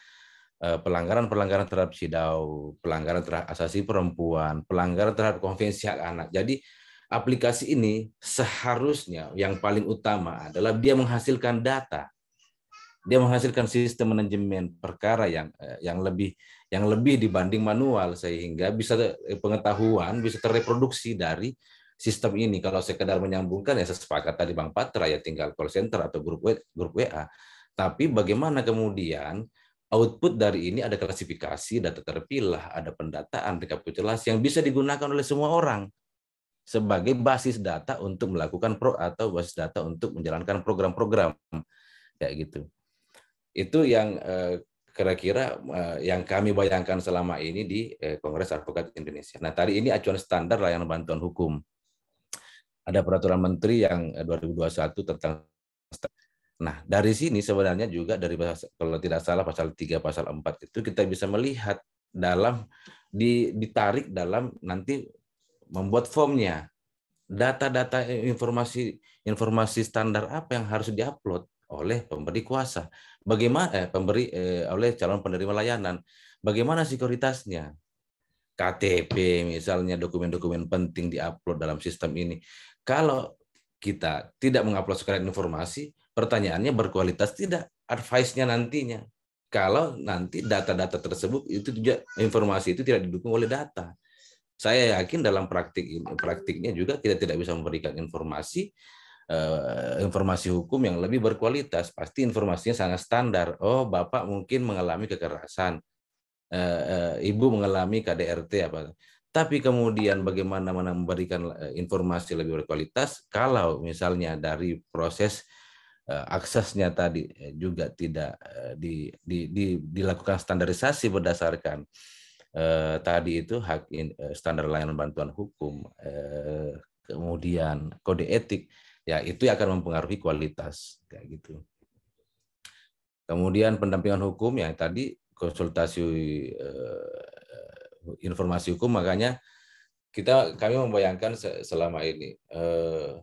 eh, pelanggaran-pelanggaran terhadap sidau, pelanggaran terhadap asasi perempuan, pelanggaran terhadap konvensi hak anak. Jadi aplikasi ini seharusnya yang paling utama adalah dia menghasilkan data. Dia menghasilkan sistem manajemen perkara yang yang lebih yang lebih dibanding manual sehingga bisa eh, pengetahuan bisa terreproduksi dari sistem ini kalau sekedar menyambungkan ya sepakat tadi Bang Patra ya tinggal call center atau grup grup WA tapi bagaimana kemudian output dari ini ada klasifikasi data terpilah ada pendataan rekapitulasi yang bisa digunakan oleh semua orang sebagai basis data untuk melakukan pro atau basis data untuk menjalankan program-program kayak gitu itu yang eh, kira-kira eh, yang kami bayangkan selama ini di eh, Kongres Advokat Indonesia. Nah, tadi ini acuan standar layanan bantuan hukum. Ada peraturan menteri yang 2021 eh, tentang Nah, dari sini sebenarnya juga dari kalau tidak salah pasal 3 pasal 4 itu kita bisa melihat dalam di, ditarik dalam nanti membuat formnya data-data informasi informasi standar apa yang harus diupload oleh pemberi kuasa. Bagaimana eh, pemberi eh, oleh calon penerima layanan, bagaimana sekuritasnya? KTP misalnya dokumen-dokumen penting diupload dalam sistem ini. Kalau kita tidak mengupload sekalian informasi, pertanyaannya berkualitas tidak advice-nya nantinya. Kalau nanti data-data tersebut itu juga informasi itu tidak didukung oleh data. Saya yakin dalam praktik praktiknya juga kita tidak bisa memberikan informasi Eh, informasi hukum yang lebih berkualitas. Pasti informasinya sangat standar. Oh, bapak mungkin mengalami kekerasan, eh, eh, ibu mengalami KDRT apa. Tapi kemudian bagaimana memberikan informasi lebih berkualitas kalau misalnya dari proses aksesnya tadi juga tidak di, di, di, dilakukan standarisasi berdasarkan eh, tadi itu hak in, standar layanan bantuan hukum, eh, kemudian kode etik ya itu akan mempengaruhi kualitas kayak gitu. Kemudian pendampingan hukum yang tadi konsultasi eh, informasi hukum makanya kita kami membayangkan selama ini eh,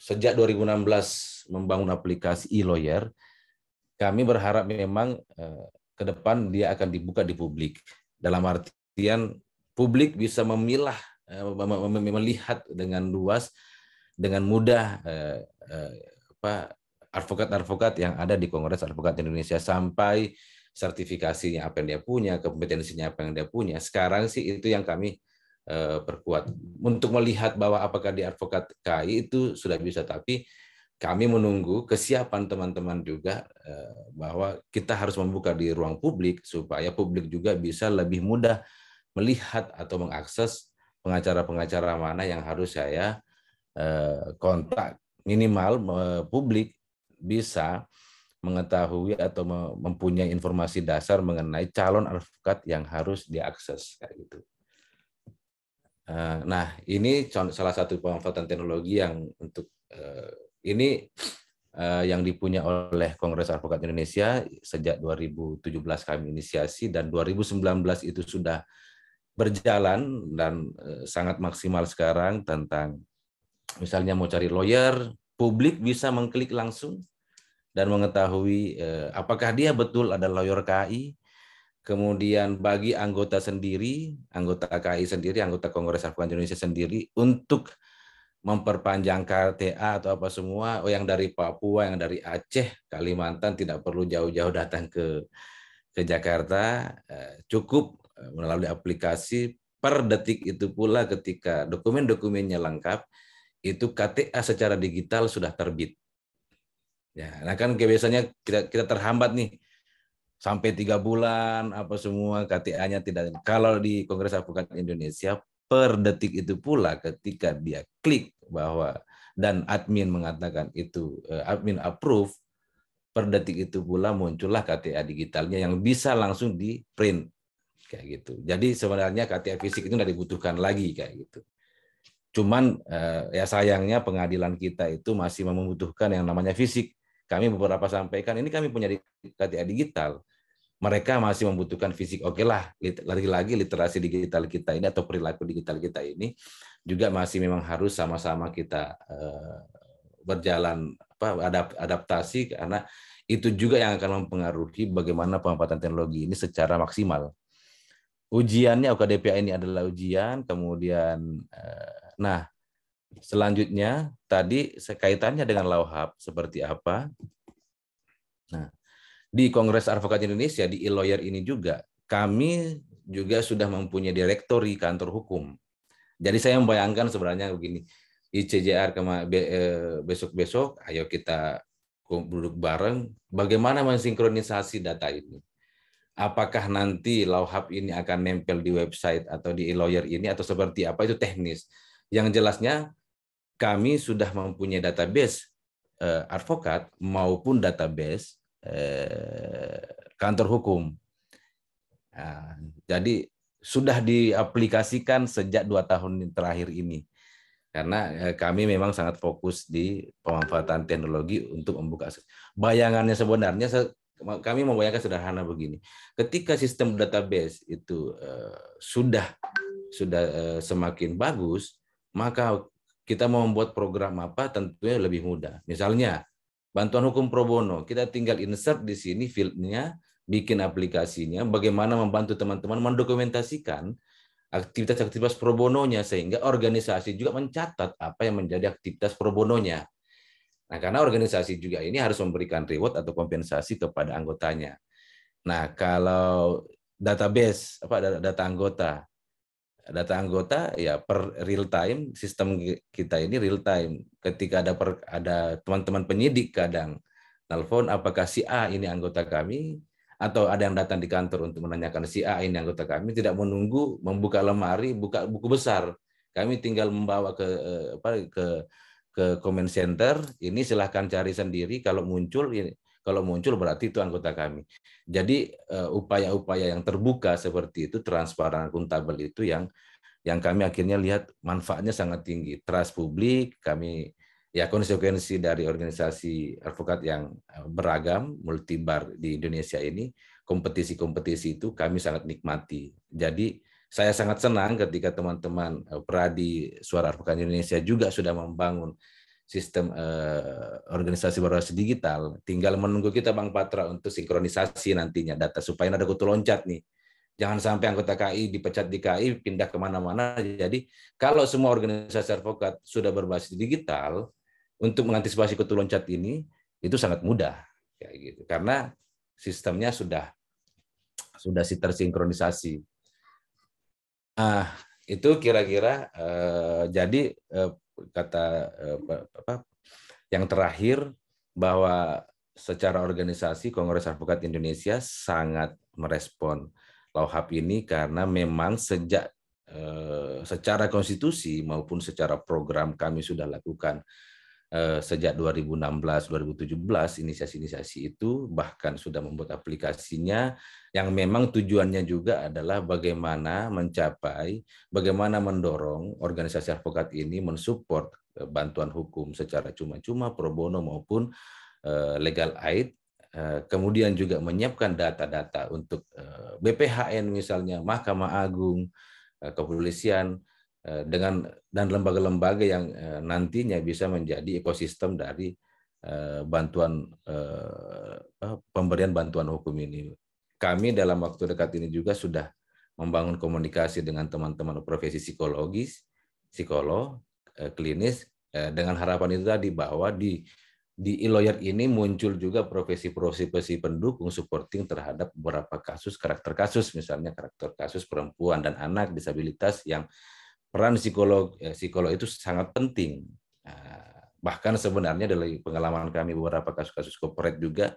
sejak 2016 membangun aplikasi e-lawyer kami berharap memang eh, ke depan dia akan dibuka di publik dalam artian publik bisa memilah eh, melihat dengan luas dengan mudah eh, eh, apa advokat-advokat yang ada di Kongres Advokat Indonesia sampai sertifikasinya apa yang dia punya, kompetensinya apa yang dia punya. Sekarang sih itu yang kami eh, perkuat untuk melihat bahwa apakah di advokat KAI itu sudah bisa tapi kami menunggu kesiapan teman-teman juga eh, bahwa kita harus membuka di ruang publik supaya publik juga bisa lebih mudah melihat atau mengakses pengacara-pengacara mana yang harus saya Eh, kontak minimal eh, publik bisa mengetahui atau mempunyai informasi dasar mengenai calon advokat yang harus diakses kayak gitu. Eh, nah, ini salah satu pemanfaatan teknologi yang untuk ini yang dipunya oleh Kongres Advokat Indonesia sejak 2017 kami inisiasi dan 2019 itu sudah berjalan dan sangat maksimal sekarang tentang misalnya mau cari lawyer, publik bisa mengklik langsung dan mengetahui eh, apakah dia betul ada lawyer KI. Kemudian bagi anggota sendiri, anggota KI sendiri, anggota Kongres Afgan Indonesia sendiri untuk memperpanjang KTA atau apa semua oh yang dari Papua yang dari Aceh Kalimantan tidak perlu jauh-jauh datang ke ke Jakarta eh, cukup eh, melalui aplikasi per detik itu pula ketika dokumen-dokumennya lengkap itu KTA secara digital sudah terbit. Ya, nah kan biasanya kita, kita terhambat nih sampai tiga bulan apa semua KTA-nya tidak. Kalau di Kongres Advokat Indonesia per detik itu pula ketika dia klik bahwa dan admin mengatakan itu eh, admin approve per detik itu pula muncullah KTA digitalnya yang bisa langsung di print kayak gitu. Jadi sebenarnya KTA fisik itu tidak dibutuhkan lagi kayak gitu. Cuman eh, ya sayangnya pengadilan kita itu masih membutuhkan yang namanya fisik. Kami beberapa sampaikan ini kami punya di KTA ya, digital. Mereka masih membutuhkan fisik. Oke lah, lagi-lagi literasi digital kita ini atau perilaku digital kita ini juga masih memang harus sama-sama kita eh, berjalan apa adaptasi karena itu juga yang akan mempengaruhi bagaimana pemanfaatan teknologi ini secara maksimal. Ujiannya UKDPA ini adalah ujian, kemudian eh, Nah, selanjutnya tadi kaitannya dengan lauhab seperti apa? Nah, di Kongres Advokat Indonesia di e-lawyer ini juga kami juga sudah mempunyai direktori kantor hukum. Jadi saya membayangkan sebenarnya begini, ICJR e, besok-besok, ayo kita duduk bareng, bagaimana mensinkronisasi data ini. Apakah nanti lawhab ini akan nempel di website atau di e-lawyer ini atau seperti apa itu teknis. Yang jelasnya kami sudah mempunyai database eh, advokat maupun database eh, kantor hukum. Nah, jadi sudah diaplikasikan sejak dua tahun terakhir ini karena eh, kami memang sangat fokus di pemanfaatan teknologi untuk membuka Bayangannya sebenarnya kami membayangkan sederhana begini. Ketika sistem database itu eh, sudah sudah eh, semakin bagus, maka kita mau membuat program apa tentunya lebih mudah. Misalnya bantuan hukum pro bono, kita tinggal insert di sini fieldnya, bikin aplikasinya, bagaimana membantu teman-teman mendokumentasikan aktivitas-aktivitas pro bononya sehingga organisasi juga mencatat apa yang menjadi aktivitas pro bononya. Nah, karena organisasi juga ini harus memberikan reward atau kompensasi kepada anggotanya. Nah, kalau database apa data anggota data anggota ya per real time sistem kita ini real time ketika ada per, ada teman-teman penyidik kadang telepon apakah si A ini anggota kami atau ada yang datang di kantor untuk menanyakan si A ini anggota kami tidak menunggu membuka lemari buka buku besar kami tinggal membawa ke eh, apa ke ke comment center ini silahkan cari sendiri kalau muncul ini kalau muncul berarti itu anggota kami. Jadi eh, upaya-upaya yang terbuka seperti itu, transparan akuntabel itu yang yang kami akhirnya lihat manfaatnya sangat tinggi. Trust publik kami ya konsekuensi dari organisasi advokat yang eh, beragam multibar di Indonesia ini kompetisi-kompetisi itu kami sangat nikmati. Jadi saya sangat senang ketika teman-teman eh, Pradi Suara Advokat Indonesia juga sudah membangun sistem eh, organisasi berbasis digital, tinggal menunggu kita Bang Patra untuk sinkronisasi nantinya data supaya ada kutu loncat nih. Jangan sampai anggota KI dipecat di KI pindah kemana-mana. Jadi kalau semua organisasi advokat sudah berbasis digital untuk mengantisipasi kutu loncat ini itu sangat mudah ya gitu karena sistemnya sudah sudah si tersinkronisasi. Ah itu kira-kira eh, jadi eh, kata eh, apa yang terakhir bahwa secara organisasi Kongres Advokat Indonesia sangat merespon LAUHAP ini karena memang sejak eh, secara konstitusi maupun secara program kami sudah lakukan Eh, sejak 2016-2017 inisiasi-inisiasi itu bahkan sudah membuat aplikasinya yang memang tujuannya juga adalah bagaimana mencapai, bagaimana mendorong organisasi advokat ini mensupport eh, bantuan hukum secara cuma-cuma, pro bono maupun eh, legal aid, kemudian juga menyiapkan data-data untuk BPHN misalnya, Mahkamah Agung, kepolisian, Eh, dengan dan lembaga-lembaga yang eh, nantinya bisa menjadi ekosistem dari eh, bantuan pemberian bantuan hukum ini. Kami dalam waktu dekat ini juga sudah membangun komunikasi dengan teman-teman profesi psikologis, psikolog, klinis dengan harapan itu tadi bahwa di di e-lawyer ini muncul juga profesi-profesi pendukung supporting terhadap beberapa kasus karakter kasus misalnya karakter kasus perempuan dan anak disabilitas yang peran psikolog eh, psikolog itu sangat penting. Nah, bahkan sebenarnya dari pengalaman kami beberapa kasus-kasus korporat juga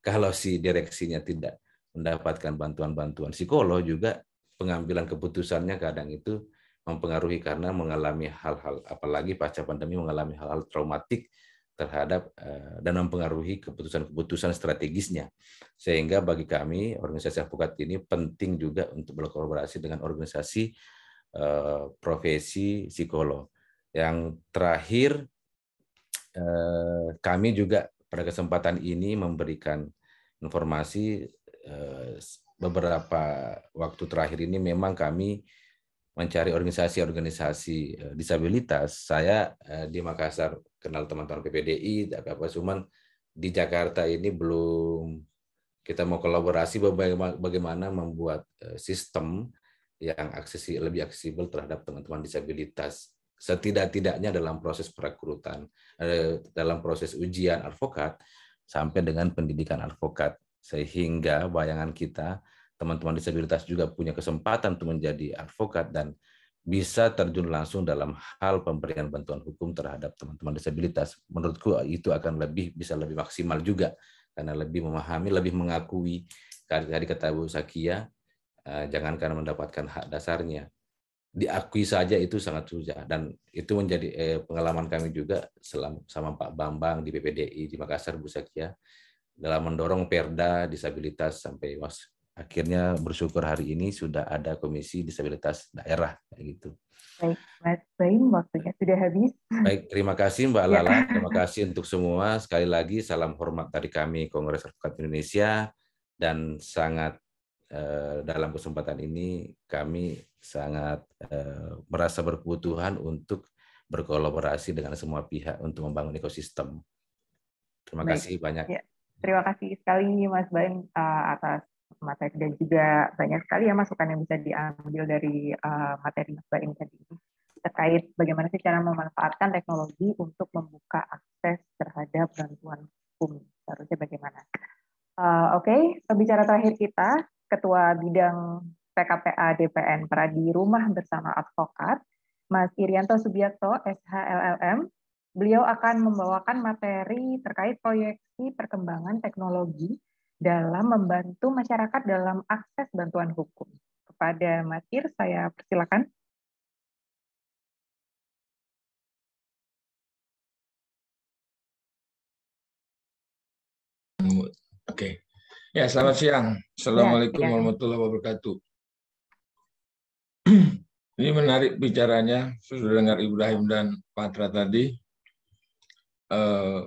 kalau si direksinya tidak mendapatkan bantuan-bantuan psikolog juga pengambilan keputusannya kadang itu mempengaruhi karena mengalami hal-hal apalagi pasca pandemi mengalami hal-hal traumatik terhadap eh, dan mempengaruhi keputusan-keputusan strategisnya. Sehingga bagi kami organisasi advokat ini penting juga untuk berkolaborasi dengan organisasi Eh, profesi psikolog. Yang terakhir eh, kami juga pada kesempatan ini memberikan informasi eh, beberapa waktu terakhir ini memang kami mencari organisasi-organisasi disabilitas. Saya di Makassar kenal teman-teman PPDI, apa cuman di Jakarta ini belum kita mau kolaborasi bagaimana membuat sistem yang aksesi, lebih aksesibel terhadap teman-teman disabilitas setidak-tidaknya dalam proses perekrutan, eh, dalam proses ujian advokat sampai dengan pendidikan advokat sehingga bayangan kita teman-teman disabilitas juga punya kesempatan untuk menjadi advokat dan bisa terjun langsung dalam hal pemberian bantuan hukum terhadap teman-teman disabilitas. Menurutku itu akan lebih bisa lebih maksimal juga karena lebih memahami, lebih mengakui tadi kata Bu Sakia Eh, jangankan mendapatkan hak dasarnya, diakui saja itu sangat susah dan itu menjadi eh, pengalaman kami juga selam, sama Pak Bambang di BPDI di Makassar Bu Sakia dalam mendorong Perda disabilitas sampai was akhirnya bersyukur hari ini sudah ada komisi disabilitas daerah kayak gitu. Baik, Mas Baim, waktunya sudah habis. Baik, terima kasih Mbak ya. Lala, terima kasih untuk semua. Sekali lagi salam hormat dari kami Kongres Advokat Indonesia dan sangat Eh, dalam kesempatan ini kami sangat eh, merasa berkebutuhan untuk berkolaborasi dengan semua pihak untuk membangun ekosistem. Terima Baik. kasih banyak. Ya. Terima kasih sekali Mas Ben eh, atas materi dan juga banyak sekali ya masukan yang bisa diambil dari materi Mas Ben tadi terkait bagaimana sih cara memanfaatkan teknologi untuk membuka akses terhadap bantuan hukum. Seharusnya bagaimana? Uh, Oke, okay. pembicara terakhir kita, Ketua Bidang PKPA DPN Pradi Rumah bersama advokat, Mas Irianto Subiakto, SHLLM. Beliau akan membawakan materi terkait proyeksi perkembangan teknologi dalam membantu masyarakat dalam akses bantuan hukum. Kepada Mas Ir, saya persilakan. Oke. Okay. Ya, selamat siang. Assalamualaikum ya, ya. warahmatullahi wabarakatuh. Ini menarik bicaranya. sudah dengar Ibrahim dan Patra tadi. eh,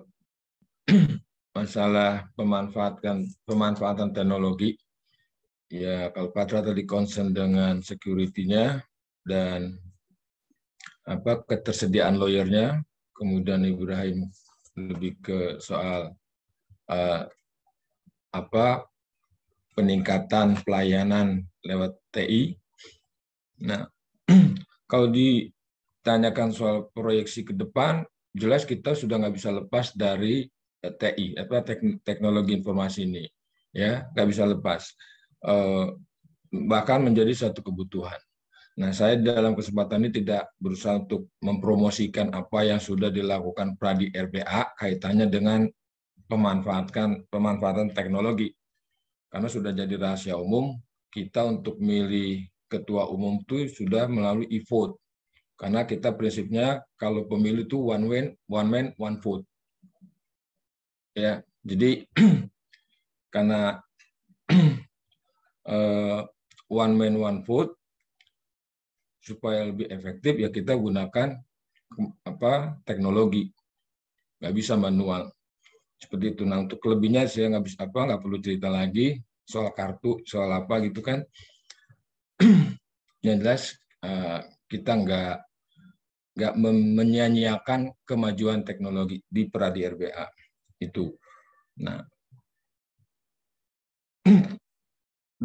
masalah pemanfaatkan pemanfaatan teknologi. Ya, kalau Patra tadi concern dengan security-nya dan apa ketersediaan lawyernya, kemudian Ibrahim lebih ke soal uh, apa peningkatan pelayanan lewat TI. Nah, kalau ditanyakan soal proyeksi ke depan, jelas kita sudah nggak bisa lepas dari eh, TI, apa teknologi informasi ini, ya nggak bisa lepas, eh, bahkan menjadi satu kebutuhan. Nah, saya dalam kesempatan ini tidak berusaha untuk mempromosikan apa yang sudah dilakukan Pradi RBA kaitannya dengan pemanfaatkan pemanfaatan teknologi. Karena sudah jadi rahasia umum, kita untuk milih ketua umum itu sudah melalui e-vote. Karena kita prinsipnya kalau pemilu itu one man, one man, one vote. Ya, jadi karena uh, one man one vote supaya lebih efektif ya kita gunakan apa teknologi nggak bisa manual seperti itu. Nah untuk lebihnya saya nggak bisa apa nggak perlu cerita lagi soal kartu soal apa gitu kan. Yang jelas eh, kita nggak nggak menyanyiakan kemajuan teknologi di peradi RBA itu. Nah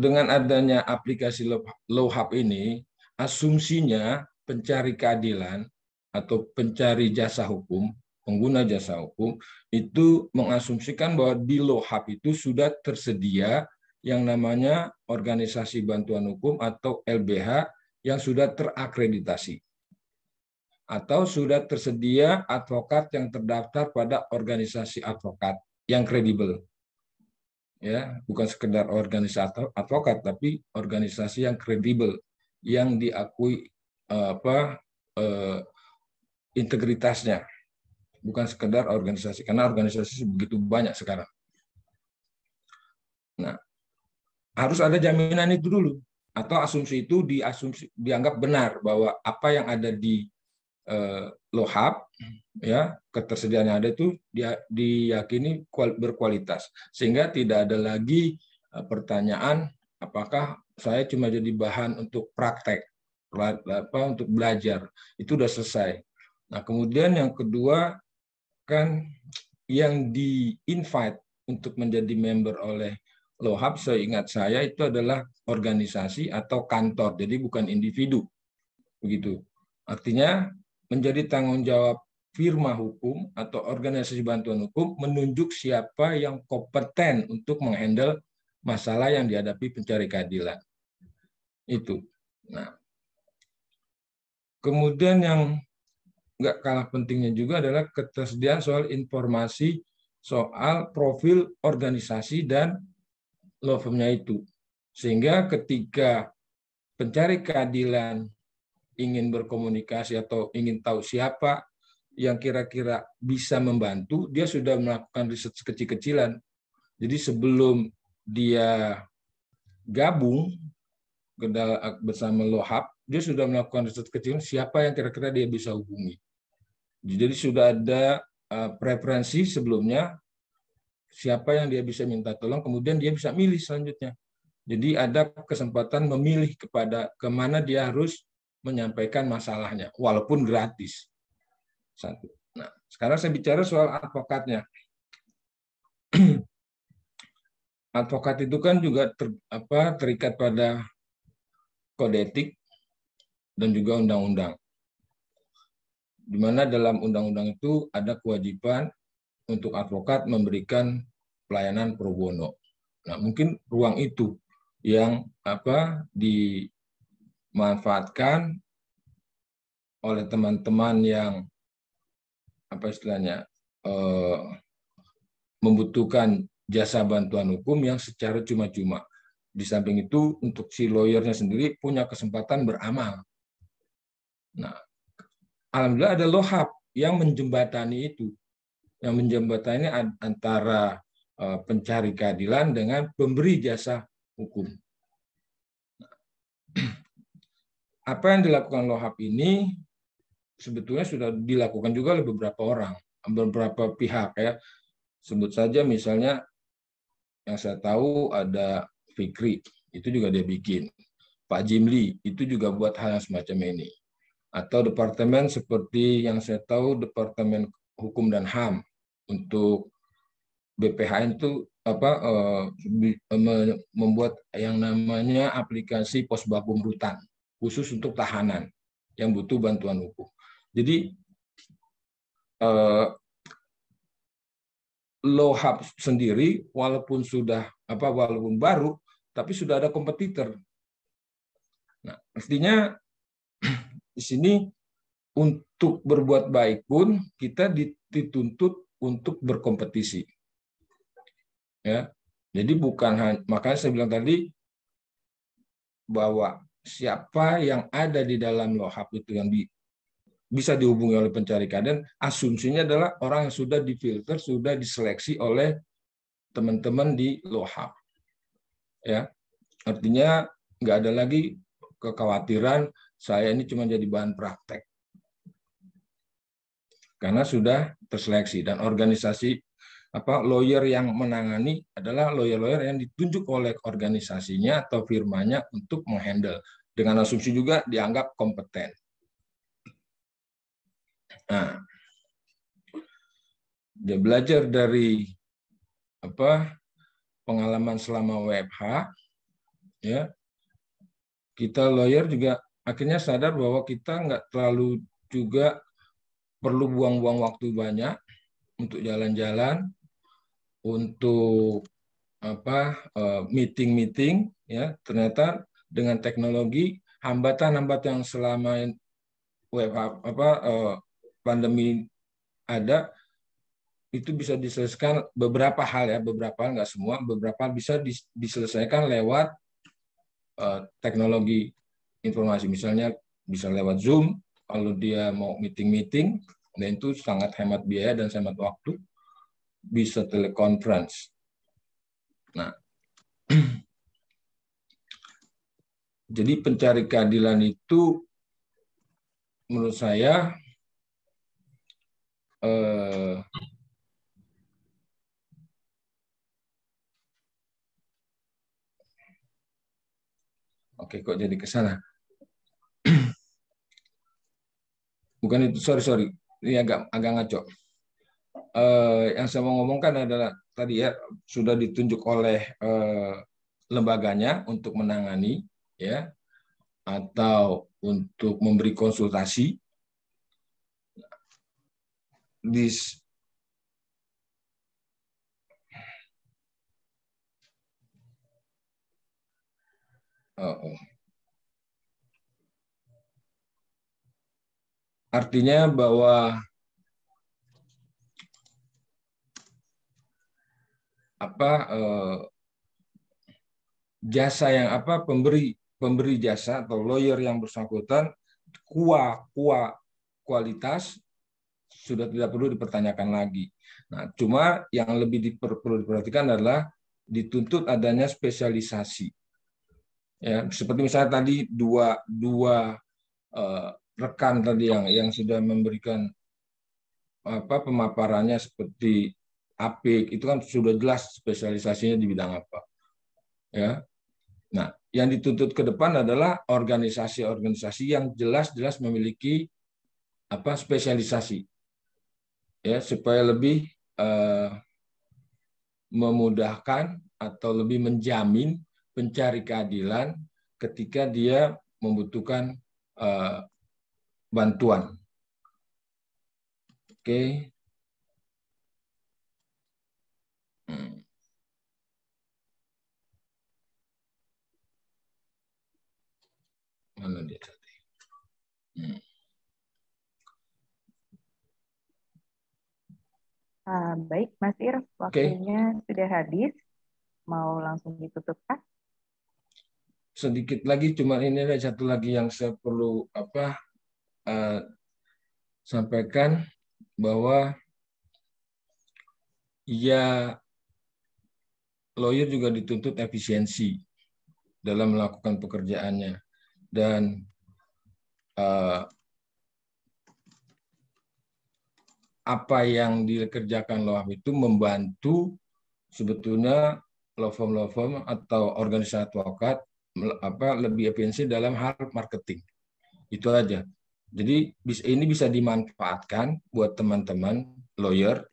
dengan adanya aplikasi Low Hub ini, asumsinya pencari keadilan atau pencari jasa hukum pengguna jasa hukum itu mengasumsikan bahwa di LOHAP itu sudah tersedia yang namanya organisasi bantuan hukum atau LBH yang sudah terakreditasi atau sudah tersedia advokat yang terdaftar pada organisasi advokat yang kredibel. Ya, bukan sekedar organisasi advokat tapi organisasi yang kredibel yang diakui eh, apa eh, integritasnya bukan sekedar organisasi karena organisasi begitu banyak sekarang. Nah, harus ada jaminan itu dulu atau asumsi itu diasumsi dianggap benar bahwa apa yang ada di eh, lohab ya ketersediaan yang ada itu dia diyakini berkualitas sehingga tidak ada lagi eh, pertanyaan apakah saya cuma jadi bahan untuk praktek apa untuk belajar itu sudah selesai. Nah kemudian yang kedua kan yang di invite untuk menjadi member oleh LOHAB seingat saya itu adalah organisasi atau kantor jadi bukan individu begitu artinya menjadi tanggung jawab firma hukum atau organisasi bantuan hukum menunjuk siapa yang kompeten untuk menghandle masalah yang dihadapi pencari keadilan. Itu. Nah. Kemudian yang nggak kalah pentingnya juga adalah ketersediaan soal informasi soal profil organisasi dan law nya itu. Sehingga ketika pencari keadilan ingin berkomunikasi atau ingin tahu siapa yang kira-kira bisa membantu, dia sudah melakukan riset kecil-kecilan. Jadi sebelum dia gabung Kendal eh, bersama Lohab, dia sudah melakukan riset kecil siapa yang kira-kira dia bisa hubungi. Jadi sudah ada eh, preferensi sebelumnya siapa yang dia bisa minta tolong, kemudian dia bisa milih selanjutnya. Jadi ada kesempatan memilih kepada kemana dia harus menyampaikan masalahnya, walaupun gratis. Satu. Nah, sekarang saya bicara soal advokatnya. Advokat itu kan juga ter, apa, terikat pada kode etik, dan juga undang-undang. Di mana dalam undang-undang itu ada kewajiban untuk advokat memberikan pelayanan pro bono. Nah, mungkin ruang itu yang apa dimanfaatkan oleh teman-teman yang apa istilahnya eh, membutuhkan jasa bantuan hukum yang secara cuma-cuma di samping itu, untuk si lawyernya sendiri punya kesempatan beramal. Nah, alhamdulillah ada lohab yang menjembatani itu, yang menjembatani antara eh, pencari keadilan dengan pemberi jasa hukum. Nah, apa yang dilakukan lohab ini sebetulnya sudah dilakukan juga oleh beberapa orang, beberapa pihak ya. Sebut saja misalnya yang saya tahu ada Fikri itu juga dia bikin. Pak Jimli itu juga buat hal yang semacam ini. Atau departemen seperti yang saya tahu departemen hukum dan ham untuk BPHN itu apa eh, membuat yang namanya aplikasi pos bakum rutan khusus untuk tahanan yang butuh bantuan hukum. Jadi eh, Lohab sendiri walaupun sudah apa walaupun baru tapi sudah ada kompetitor. Nah, artinya di sini untuk berbuat baik pun kita dituntut untuk berkompetisi. Ya. Jadi bukan makanya saya bilang tadi bahwa siapa yang ada di dalam lohap itu yang di, bisa dihubungi oleh pencari keadaan, asumsinya adalah orang yang sudah difilter, sudah diseleksi oleh teman-teman di lohap ya artinya nggak ada lagi kekhawatiran saya ini cuma jadi bahan praktek karena sudah terseleksi dan organisasi apa lawyer yang menangani adalah lawyer-lawyer yang ditunjuk oleh organisasinya atau firmanya untuk menghandle dengan asumsi juga dianggap kompeten. Nah, dia belajar dari apa pengalaman selama WFH ya kita lawyer juga akhirnya sadar bahwa kita nggak terlalu juga perlu buang-buang waktu banyak untuk jalan-jalan untuk apa eh, meeting-meeting ya ternyata dengan teknologi hambatan-hambatan yang selama WFH apa eh, pandemi ada itu bisa diselesaikan beberapa hal ya, beberapa nggak semua, beberapa bisa diselesaikan lewat uh, teknologi informasi. Misalnya bisa lewat Zoom, kalau dia mau meeting-meeting, dan itu sangat hemat biaya dan hemat waktu, bisa telekonferensi. Nah, jadi pencari keadilan itu menurut saya eh, Oke, kok jadi ke sana? Bukan itu, sorry, sorry. Ini agak agak ngaco. Uh, yang saya mau ngomongkan adalah tadi ya sudah ditunjuk oleh uh, lembaganya untuk menangani ya atau untuk memberi konsultasi di Oh. Artinya bahwa apa eh, jasa yang apa pemberi pemberi jasa atau lawyer yang bersangkutan kuah kuah kualitas sudah tidak perlu dipertanyakan lagi. Nah, cuma yang lebih diper, perlu diperhatikan adalah dituntut adanya spesialisasi ya seperti misalnya tadi dua dua uh, rekan tadi yang yang sudah memberikan apa pemaparannya seperti apik itu kan sudah jelas spesialisasinya di bidang apa ya nah yang dituntut ke depan adalah organisasi-organisasi yang jelas-jelas memiliki apa spesialisasi ya supaya lebih uh, memudahkan atau lebih menjamin pencari keadilan ketika dia membutuhkan uh, bantuan. Oke. Okay. Hmm. Mana dia tadi? Hmm. Uh, baik, Mas Ir, waktunya okay. sudah habis. Mau langsung ditutup, Pak? sedikit lagi cuma ini ada satu lagi yang saya perlu apa uh, sampaikan bahwa ya lawyer juga dituntut efisiensi dalam melakukan pekerjaannya dan uh, apa yang dikerjakan law itu membantu sebetulnya law firm law firm atau organisasi advokat apa lebih efisien dalam hal marketing. Itu aja. Jadi ini bisa dimanfaatkan buat teman-teman lawyer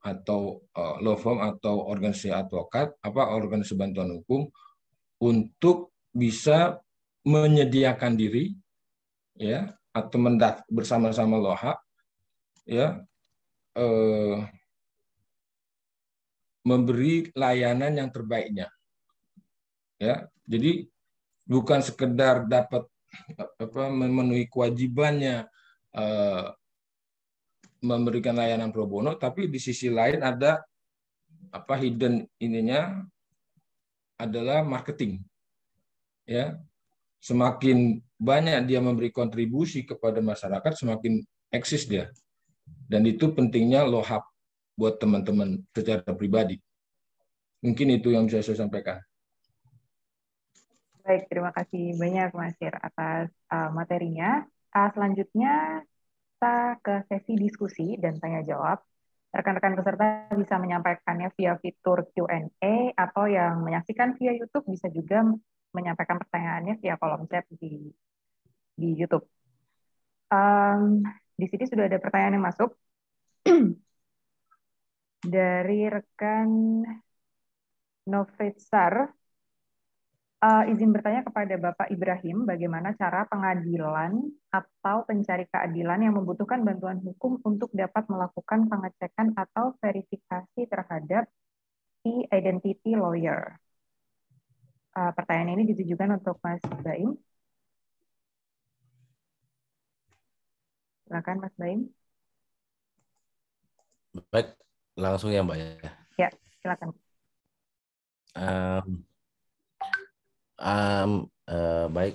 atau uh, law firm atau organisasi advokat apa organisasi bantuan hukum untuk bisa menyediakan diri ya atau mendaft bersama-sama loha ya eh, memberi layanan yang terbaiknya ya jadi bukan sekedar dapat apa memenuhi kewajibannya eh, memberikan layanan pro bono tapi di sisi lain ada apa hidden ininya adalah marketing ya semakin banyak dia memberi kontribusi kepada masyarakat semakin eksis dia dan itu pentingnya lohab buat teman-teman secara pribadi mungkin itu yang bisa saya sampaikan Baik, terima kasih banyak Mas Sir atas uh, materinya. Uh, selanjutnya kita ke sesi diskusi dan tanya jawab. Rekan-rekan peserta bisa menyampaikannya via fitur Q&A atau yang menyaksikan via YouTube bisa juga menyampaikan pertanyaannya via kolom chat di di YouTube. Um, di sini sudah ada pertanyaan yang masuk dari rekan Novitsar uh, izin bertanya kepada Bapak Ibrahim, bagaimana cara pengadilan atau pencari keadilan yang membutuhkan bantuan hukum untuk dapat melakukan pengecekan atau verifikasi terhadap e-identity lawyer? Uh, pertanyaan ini ditujukan untuk Mas Baim. Silakan Mas Baim. Baik, langsung ya Mbak ya. ya silakan. Um, um, uh, eh, baik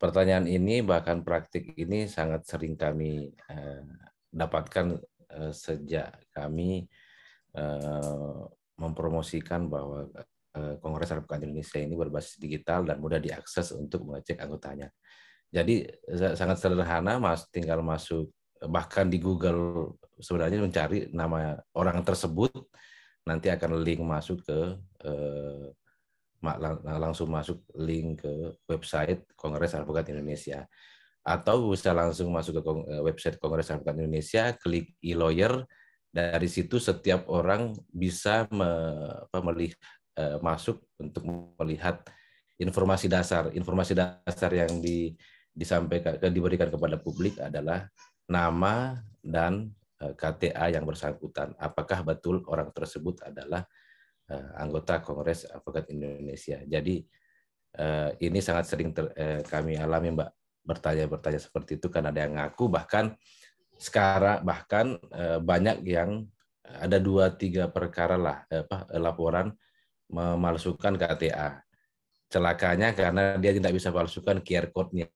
pertanyaan ini bahkan praktik ini sangat sering kami uh, dapatkan uh, sejak kami uh, mempromosikan bahwa uh, Kongres Republik Indonesia ini berbasis digital dan mudah diakses untuk mengecek anggotanya. Jadi sangat sederhana, mas, tinggal masuk bahkan di Google sebenarnya mencari nama orang tersebut nanti akan link masuk ke uh, Nah, langsung masuk link ke website Kongres Advokat Indonesia atau bisa langsung masuk ke eh, website Kongres Advokat Indonesia, klik e-lawyer. Dari situ setiap orang bisa me apa, melih e masuk untuk melihat informasi dasar. Informasi dasar yang di, disampaikan diberikan kepada publik adalah nama dan eh, KTA yang bersangkutan. Apakah betul orang tersebut adalah Eh, anggota Kongres Advokat Indonesia. Jadi eh, ini sangat sering ter, eh, kami alami Mbak bertanya-bertanya seperti itu kan ada yang ngaku bahkan sekarang bahkan banyak yang ada dua tiga perkara lah apa laporan memalsukan KTA. Celakanya karena dia tidak bisa palsukan QR code-nya.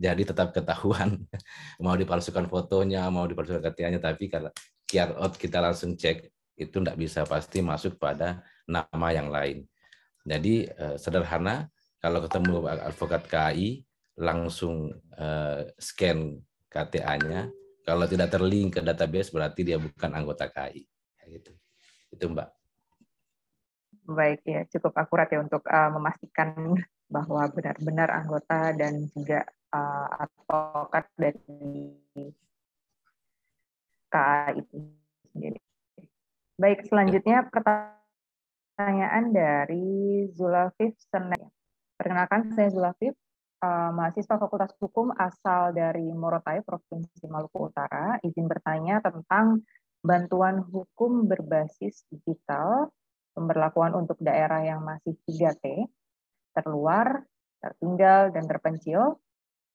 Jadi tetap ketahuan mau dipalsukan fotonya, mau dipalsukan KTA-nya tapi karena QR code kita langsung cek itu tidak bisa pasti masuk pada nama yang lain. Jadi eh, sederhana, kalau ketemu advokat KAI, langsung eh, scan KTA-nya. Kalau tidak terlink ke database, berarti dia bukan anggota KAI. Gitu. Itu Mbak. Baik, ya cukup akurat ya untuk uh, memastikan bahwa benar-benar anggota dan juga uh, advokat dari KAI itu. Baik, iya. selanjutnya pertanyaan dari Zulafif Senek. Perkenalkan, saya Zulafif, uh, mahasiswa Fakultas Hukum asal dari Morotai, Provinsi Maluku Utara. Izin bertanya tentang bantuan hukum berbasis digital, pemberlakuan untuk daerah yang masih 3T, terluar, tertinggal, dan terpencil,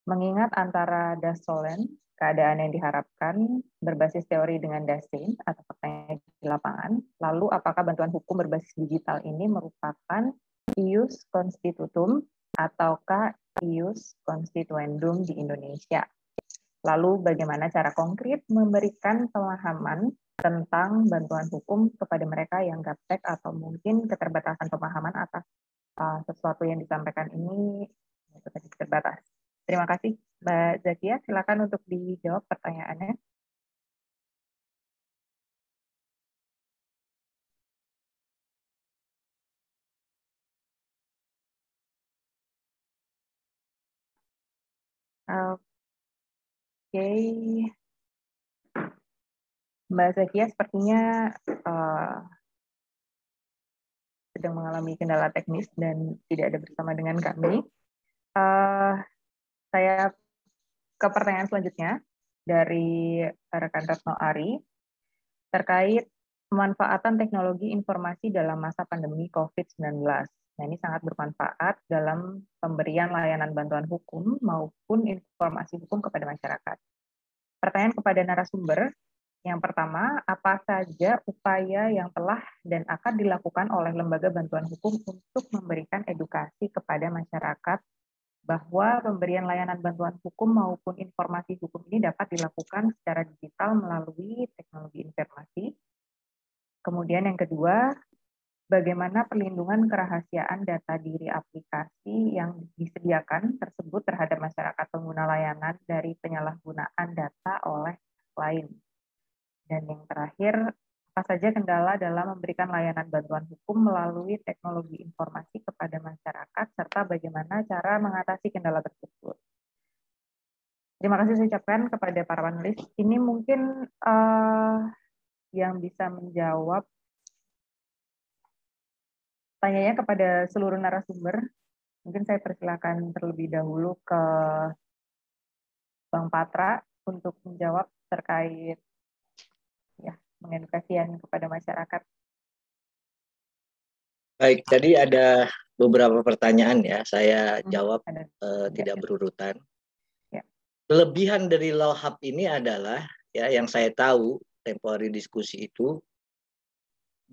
Mengingat antara dasolen, keadaan yang diharapkan, berbasis teori dengan dasin atau pertanyaan di lapangan, lalu apakah bantuan hukum berbasis digital ini merupakan ius constitutum ataukah ius constituendum di Indonesia? Lalu bagaimana cara konkret memberikan pemahaman tentang bantuan hukum kepada mereka yang gaptek atau mungkin keterbatasan pemahaman atas uh, sesuatu yang disampaikan ini terbatas. Terima kasih Mbak Zakia. Silakan untuk dijawab pertanyaannya. Oke, okay. Mbak Zakia sepertinya uh, sedang mengalami kendala teknis dan tidak ada bersama dengan kami. Uh, saya ke pertanyaan selanjutnya dari rekan Retno Ari terkait pemanfaatan teknologi informasi dalam masa pandemi COVID-19. Nah, ini sangat bermanfaat dalam pemberian layanan bantuan hukum maupun informasi hukum kepada masyarakat. Pertanyaan kepada narasumber, yang pertama, apa saja upaya yang telah dan akan dilakukan oleh lembaga bantuan hukum untuk memberikan edukasi kepada masyarakat bahwa pemberian layanan bantuan hukum maupun informasi hukum ini dapat dilakukan secara digital melalui teknologi informasi. Kemudian yang kedua, bagaimana perlindungan kerahasiaan data diri aplikasi yang disediakan tersebut terhadap masyarakat pengguna layanan dari penyalahgunaan data oleh lain. Dan yang terakhir, apa saja kendala dalam memberikan layanan bantuan hukum melalui teknologi informasi kepada masyarakat, serta bagaimana cara mengatasi kendala tersebut. Terima kasih saya ucapkan kepada para panelis. Ini mungkin uh, yang bisa menjawab tanyanya kepada seluruh narasumber. Mungkin saya persilakan terlebih dahulu ke Bang Patra untuk menjawab terkait mengedukasian kepada masyarakat. Baik, jadi ada beberapa pertanyaan ya, saya hmm, jawab ada. Uh, tidak berurutan. Ya. Kelebihan dari hub ini adalah ya yang saya tahu temporary diskusi itu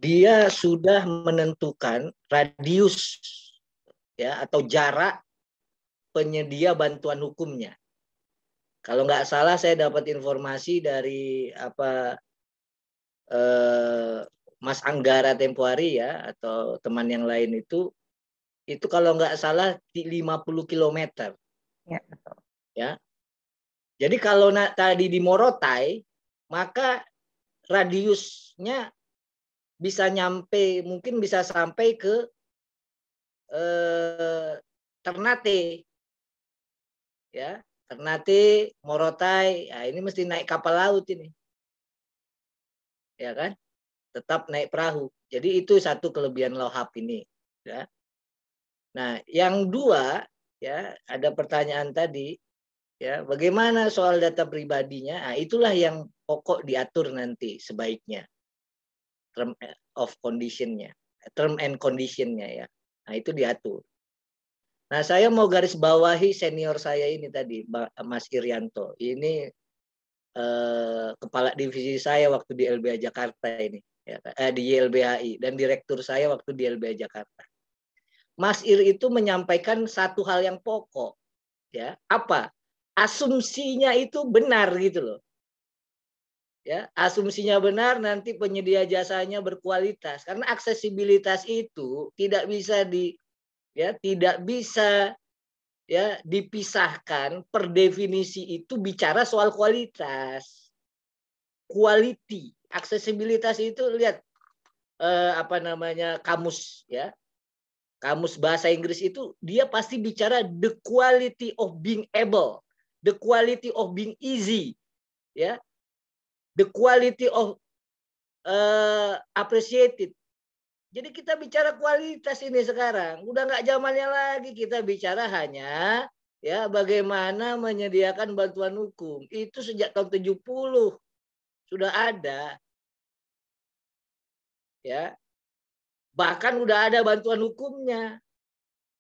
dia sudah menentukan radius ya atau jarak penyedia bantuan hukumnya. Kalau nggak salah saya dapat informasi dari apa Eh, Mas Anggara tempo ya atau teman yang lain itu itu kalau nggak salah di 50 km. Ya, Ya. Jadi kalau na tadi di Morotai maka radiusnya bisa nyampe mungkin bisa sampai ke eh, Ternate. Ya, Ternate, Morotai. ya ini mesti naik kapal laut ini ya kan? Tetap naik perahu. Jadi itu satu kelebihan lohap ini, ya. Nah, yang dua, ya, ada pertanyaan tadi, ya, bagaimana soal data pribadinya? Nah, itulah yang pokok diatur nanti sebaiknya. Term eh, of conditionnya, term and conditionnya ya. Nah, itu diatur. Nah, saya mau garis bawahi senior saya ini tadi, Mas Irianto. Ini eh, kepala divisi saya waktu di LBA Jakarta ini ya, kan? eh, di YLBHI dan direktur saya waktu di LBA Jakarta. Mas Ir itu menyampaikan satu hal yang pokok ya apa asumsinya itu benar gitu loh ya asumsinya benar nanti penyedia jasanya berkualitas karena aksesibilitas itu tidak bisa di ya tidak bisa ya dipisahkan per definisi itu bicara soal kualitas quality aksesibilitas itu lihat eh, apa namanya kamus ya kamus bahasa Inggris itu dia pasti bicara the quality of being able the quality of being easy ya the quality of uh, appreciated jadi kita bicara kualitas ini sekarang, udah nggak zamannya lagi kita bicara hanya ya bagaimana menyediakan bantuan hukum. Itu sejak tahun 70 sudah ada. Ya. Bahkan udah ada bantuan hukumnya.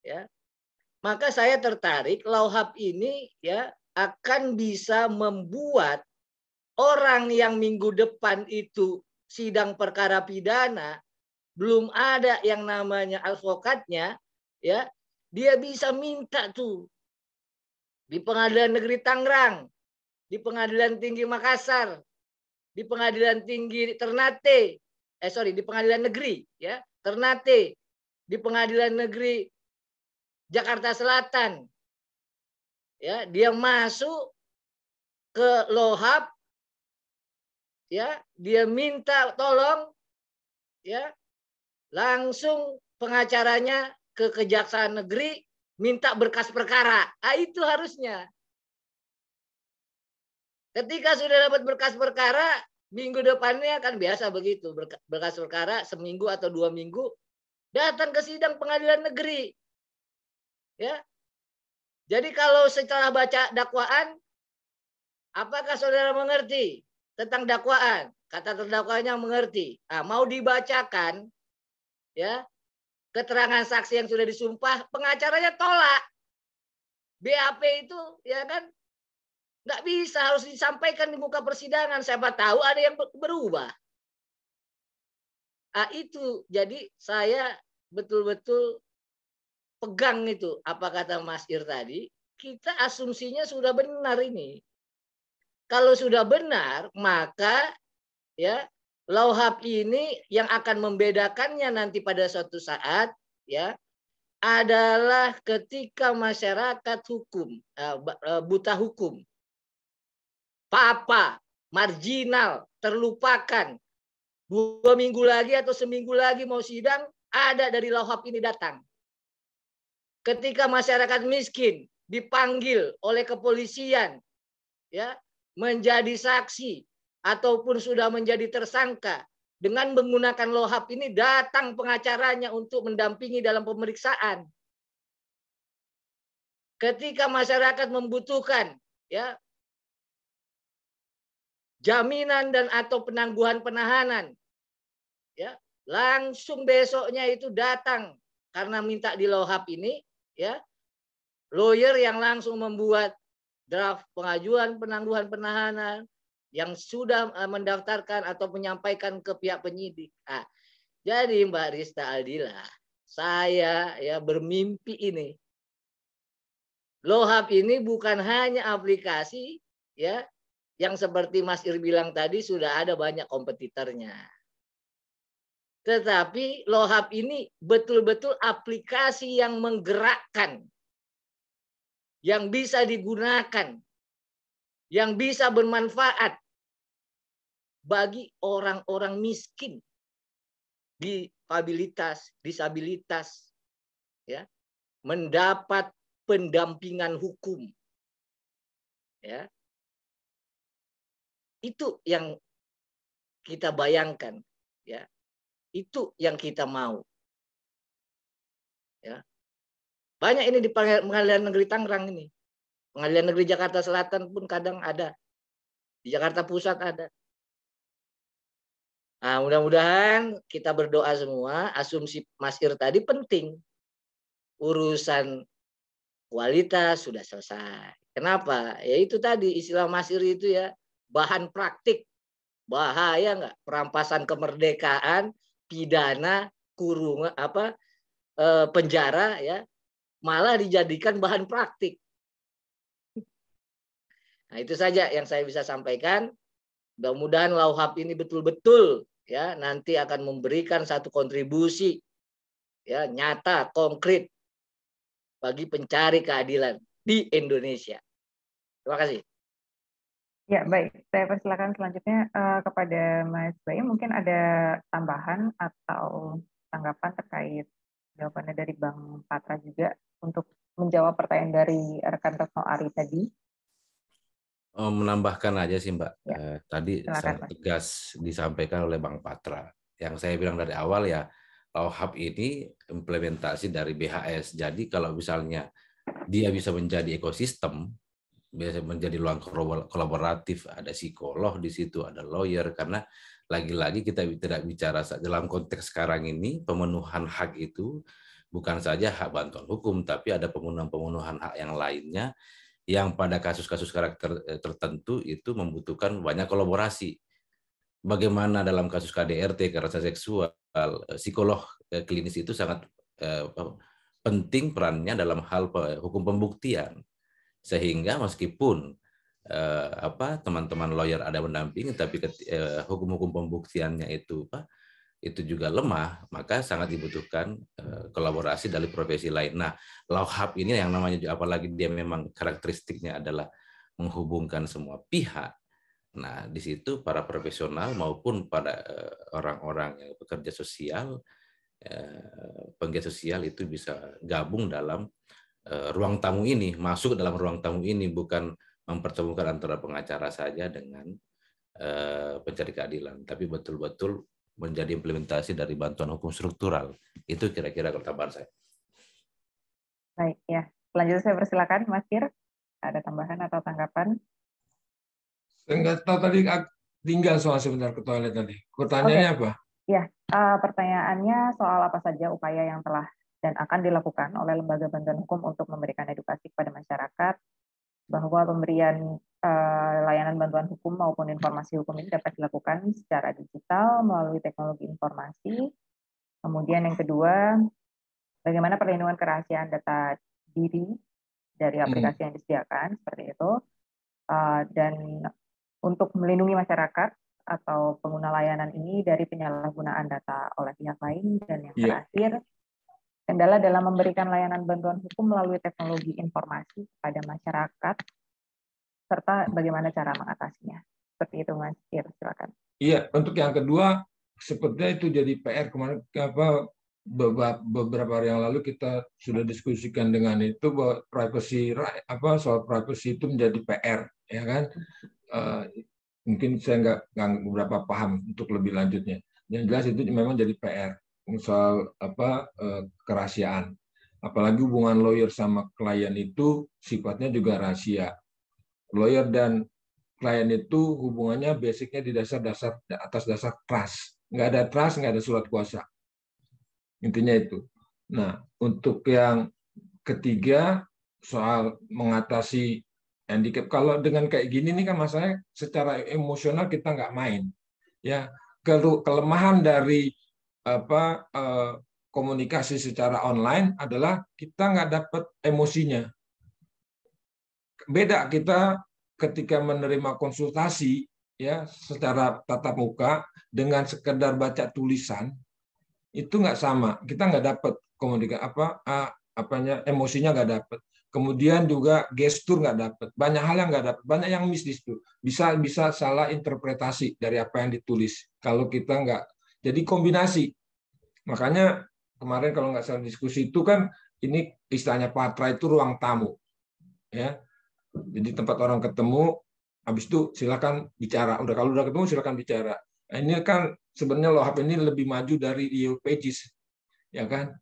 Ya. Maka saya tertarik Lauhab ini ya akan bisa membuat orang yang minggu depan itu sidang perkara pidana belum ada yang namanya advokatnya, ya dia bisa minta tuh di pengadilan negeri Tangerang, di pengadilan tinggi Makassar, di pengadilan tinggi Ternate, eh sorry di pengadilan negeri ya Ternate, di pengadilan negeri Jakarta Selatan, ya dia masuk ke lohab, ya dia minta tolong, ya langsung pengacaranya ke kejaksaan negeri minta berkas perkara. Ah, itu harusnya. Ketika sudah dapat berkas perkara, minggu depannya akan biasa begitu. Berkas perkara seminggu atau dua minggu datang ke sidang pengadilan negeri. Ya. Jadi kalau setelah baca dakwaan, apakah saudara mengerti tentang dakwaan? Kata terdakwanya mengerti. Ah, mau dibacakan ya keterangan saksi yang sudah disumpah, pengacaranya tolak. BAP itu ya kan nggak bisa harus disampaikan di muka persidangan. Siapa tahu ada yang berubah. Nah, itu jadi saya betul-betul pegang itu apa kata Mas Ir tadi. Kita asumsinya sudah benar ini. Kalau sudah benar maka ya Lauhab ini yang akan membedakannya nanti pada suatu saat ya adalah ketika masyarakat hukum eh, eh, buta hukum papa marginal terlupakan dua minggu lagi atau seminggu lagi mau sidang ada dari lauhab ini datang ketika masyarakat miskin dipanggil oleh kepolisian ya menjadi saksi ataupun sudah menjadi tersangka dengan menggunakan lohap ini datang pengacaranya untuk mendampingi dalam pemeriksaan. Ketika masyarakat membutuhkan ya jaminan dan atau penangguhan penahanan ya langsung besoknya itu datang karena minta di lohap ini ya lawyer yang langsung membuat draft pengajuan penangguhan penahanan yang sudah eh, mendaftarkan atau menyampaikan ke pihak penyidik. Ah, jadi Mbak Rista Aldila, saya ya bermimpi ini. Lohab ini bukan hanya aplikasi ya yang seperti Mas Ir bilang tadi sudah ada banyak kompetitornya. Tetapi Lohab ini betul-betul aplikasi yang menggerakkan yang bisa digunakan yang bisa bermanfaat bagi orang-orang miskin di disabilitas, disabilitas ya, mendapat pendampingan hukum. Ya. Itu yang kita bayangkan, ya. Itu yang kita mau. Ya. Banyak ini di pengadilan negeri Tangerang ini. Pengadilan Negeri Jakarta Selatan pun kadang ada. Di Jakarta Pusat ada. Nah, mudah-mudahan kita berdoa semua, asumsi Mas Ir tadi penting. Urusan kualitas sudah selesai. Kenapa? Ya itu tadi istilah Mas Ir itu ya, bahan praktik. Bahaya nggak? Perampasan kemerdekaan, pidana, kurung apa eh, penjara ya, malah dijadikan bahan praktik. Nah, itu saja yang saya bisa sampaikan. Mudah-mudahan Lauhab ini betul-betul ya nanti akan memberikan satu kontribusi ya nyata, konkret bagi pencari keadilan di Indonesia. Terima kasih. Ya, baik. Saya persilakan selanjutnya uh, kepada Mas Bayu. Mungkin ada tambahan atau tanggapan terkait jawabannya dari Bang Patra juga untuk menjawab pertanyaan dari rekan Retno Ari tadi. Eh, menambahkan aja sih Mbak. Ya. Eh, tadi Silakan, sangat tegas disampaikan oleh Bang Patra. Yang saya bilang dari awal ya, LawHub ini implementasi dari BHS. Jadi kalau misalnya dia bisa menjadi ekosistem, bisa menjadi ruang kolaboratif, ada psikolog di situ, ada lawyer, karena lagi-lagi kita tidak bicara dalam konteks sekarang ini pemenuhan hak itu bukan saja hak bantuan hukum, tapi ada pemenuhan-pemenuhan hak yang lainnya yang pada kasus-kasus karakter eh, tertentu itu membutuhkan banyak kolaborasi. Bagaimana dalam kasus KDRT kekerasan seksual, eh, psikolog eh, klinis itu sangat penting perannya dalam hal hukum pembuktian. Sehingga meskipun teman-teman lawyer ada mendampingi tapi hukum-hukum pembuktiannya itu apa itu juga lemah, maka sangat dibutuhkan eh, kolaborasi dari profesi lain. Nah, law hub ini yang namanya apalagi dia memang karakteristiknya adalah menghubungkan semua pihak. Nah, di situ para profesional maupun pada eh, orang-orang yang bekerja sosial, eh, penggiat sosial itu bisa gabung dalam ruang tamu ini, masuk dalam ruang tamu ini, bukan mempertemukan antara pengacara saja dengan pencari keadilan, tapi betul-betul menjadi implementasi dari bantuan hukum struktural. Itu kira-kira tambahan saya. Baik, ya. Selanjutnya saya persilakan Mas Kir Ada tambahan atau tanggapan? Saya nggak tahu tadi tinggal soal sebentar ke toilet tadi. Pertanyaannya okay. apa? Ya, uh, pertanyaannya soal apa saja upaya yang telah dan akan dilakukan oleh lembaga bantuan hukum untuk memberikan edukasi kepada masyarakat bahwa pemberian eh, layanan bantuan hukum maupun informasi hukum ini dapat dilakukan secara digital melalui teknologi informasi. Kemudian yang kedua, bagaimana perlindungan kerahasiaan data diri dari hmm. aplikasi yang disediakan seperti itu. Eh, dan untuk melindungi masyarakat atau pengguna layanan ini dari penyalahgunaan data oleh pihak lain dan yang yeah. terakhir Kendala dalam memberikan layanan bantuan hukum melalui teknologi informasi kepada masyarakat, serta bagaimana cara mengatasinya. Seperti itu, Mas Ya, silakan. Iya, untuk yang kedua, sepertinya itu jadi PR kemarin apa beberapa hari yang lalu kita sudah diskusikan dengan itu bahwa privacy apa soal privacy itu menjadi PR ya kan uh, mungkin saya nggak nggak beberapa paham untuk lebih lanjutnya yang jelas itu memang jadi PR soal apa eh, kerahasiaan. Apalagi hubungan lawyer sama klien itu sifatnya juga rahasia. Lawyer dan klien itu hubungannya basicnya di dasar-dasar atas dasar trust. Nggak ada trust, nggak ada surat kuasa. Intinya itu. Nah, untuk yang ketiga soal mengatasi handicap. Kalau dengan kayak gini nih kan masalahnya secara emosional kita nggak main. Ya, kelemahan dari apa eh, komunikasi secara online adalah kita nggak dapat emosinya. Beda kita ketika menerima konsultasi ya secara tatap muka dengan sekedar baca tulisan itu nggak sama. Kita nggak dapat komunikasi apa apanya emosinya nggak dapat kemudian juga gestur nggak dapat banyak hal yang nggak dapat banyak yang miss di situ bisa bisa salah interpretasi dari apa yang ditulis kalau kita nggak jadi kombinasi. Makanya kemarin kalau nggak salah diskusi itu kan ini istilahnya patra itu ruang tamu. Ya. Jadi tempat orang ketemu, habis itu silakan bicara. Udah kalau udah ketemu silakan bicara. Nah, ini kan sebenarnya loh HP ini lebih maju dari Yellow Pages. Ya kan?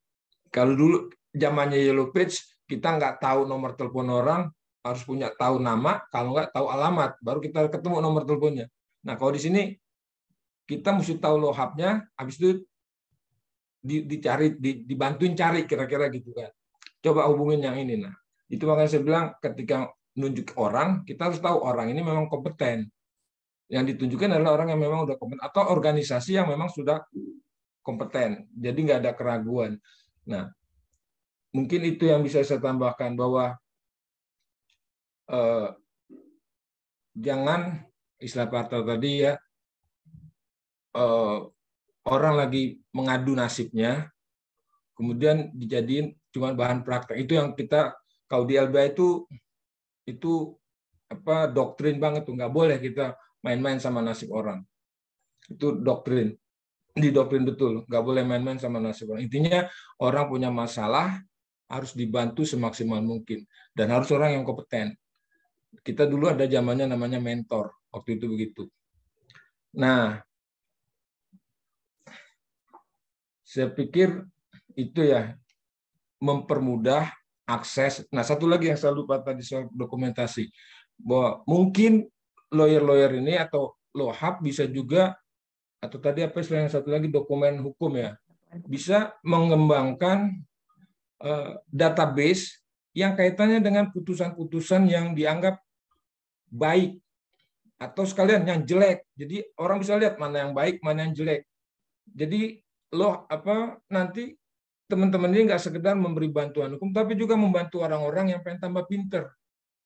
Kalau dulu zamannya Yellow Page kita nggak tahu nomor telepon orang, harus punya tahu nama, kalau nggak tahu alamat, baru kita ketemu nomor teleponnya. Nah, kalau di sini kita mesti tahu lohapnya, habis itu dicari, dibantuin cari kira-kira gitu kan. Coba hubungin yang ini. Nah, itu makanya saya bilang ketika nunjuk orang, kita harus tahu orang ini memang kompeten. Yang ditunjukkan adalah orang yang memang sudah kompeten atau organisasi yang memang sudah kompeten. Jadi nggak ada keraguan. Nah, mungkin itu yang bisa saya tambahkan bahwa eh, jangan istilah Parto tadi ya eh, orang lagi mengadu nasibnya, kemudian dijadiin cuma bahan praktek. Itu yang kita kalau di LBA itu itu apa doktrin banget tuh nggak boleh kita main-main sama nasib orang itu doktrin di doktrin betul nggak boleh main-main sama nasib orang intinya orang punya masalah harus dibantu semaksimal mungkin dan harus orang yang kompeten kita dulu ada zamannya namanya mentor waktu itu begitu nah Saya pikir itu ya mempermudah akses. Nah, satu lagi yang saya lupa tadi soal dokumentasi. Bahwa mungkin lawyer-lawyer ini atau lohab bisa juga atau tadi apa istilah yang satu lagi dokumen hukum ya. Bisa mengembangkan uh, database yang kaitannya dengan putusan-putusan yang dianggap baik atau sekalian yang jelek. Jadi orang bisa lihat mana yang baik, mana yang jelek. Jadi loh apa nanti teman-teman ini nggak sekedar memberi bantuan hukum, tapi juga membantu orang-orang yang pengen tambah pinter.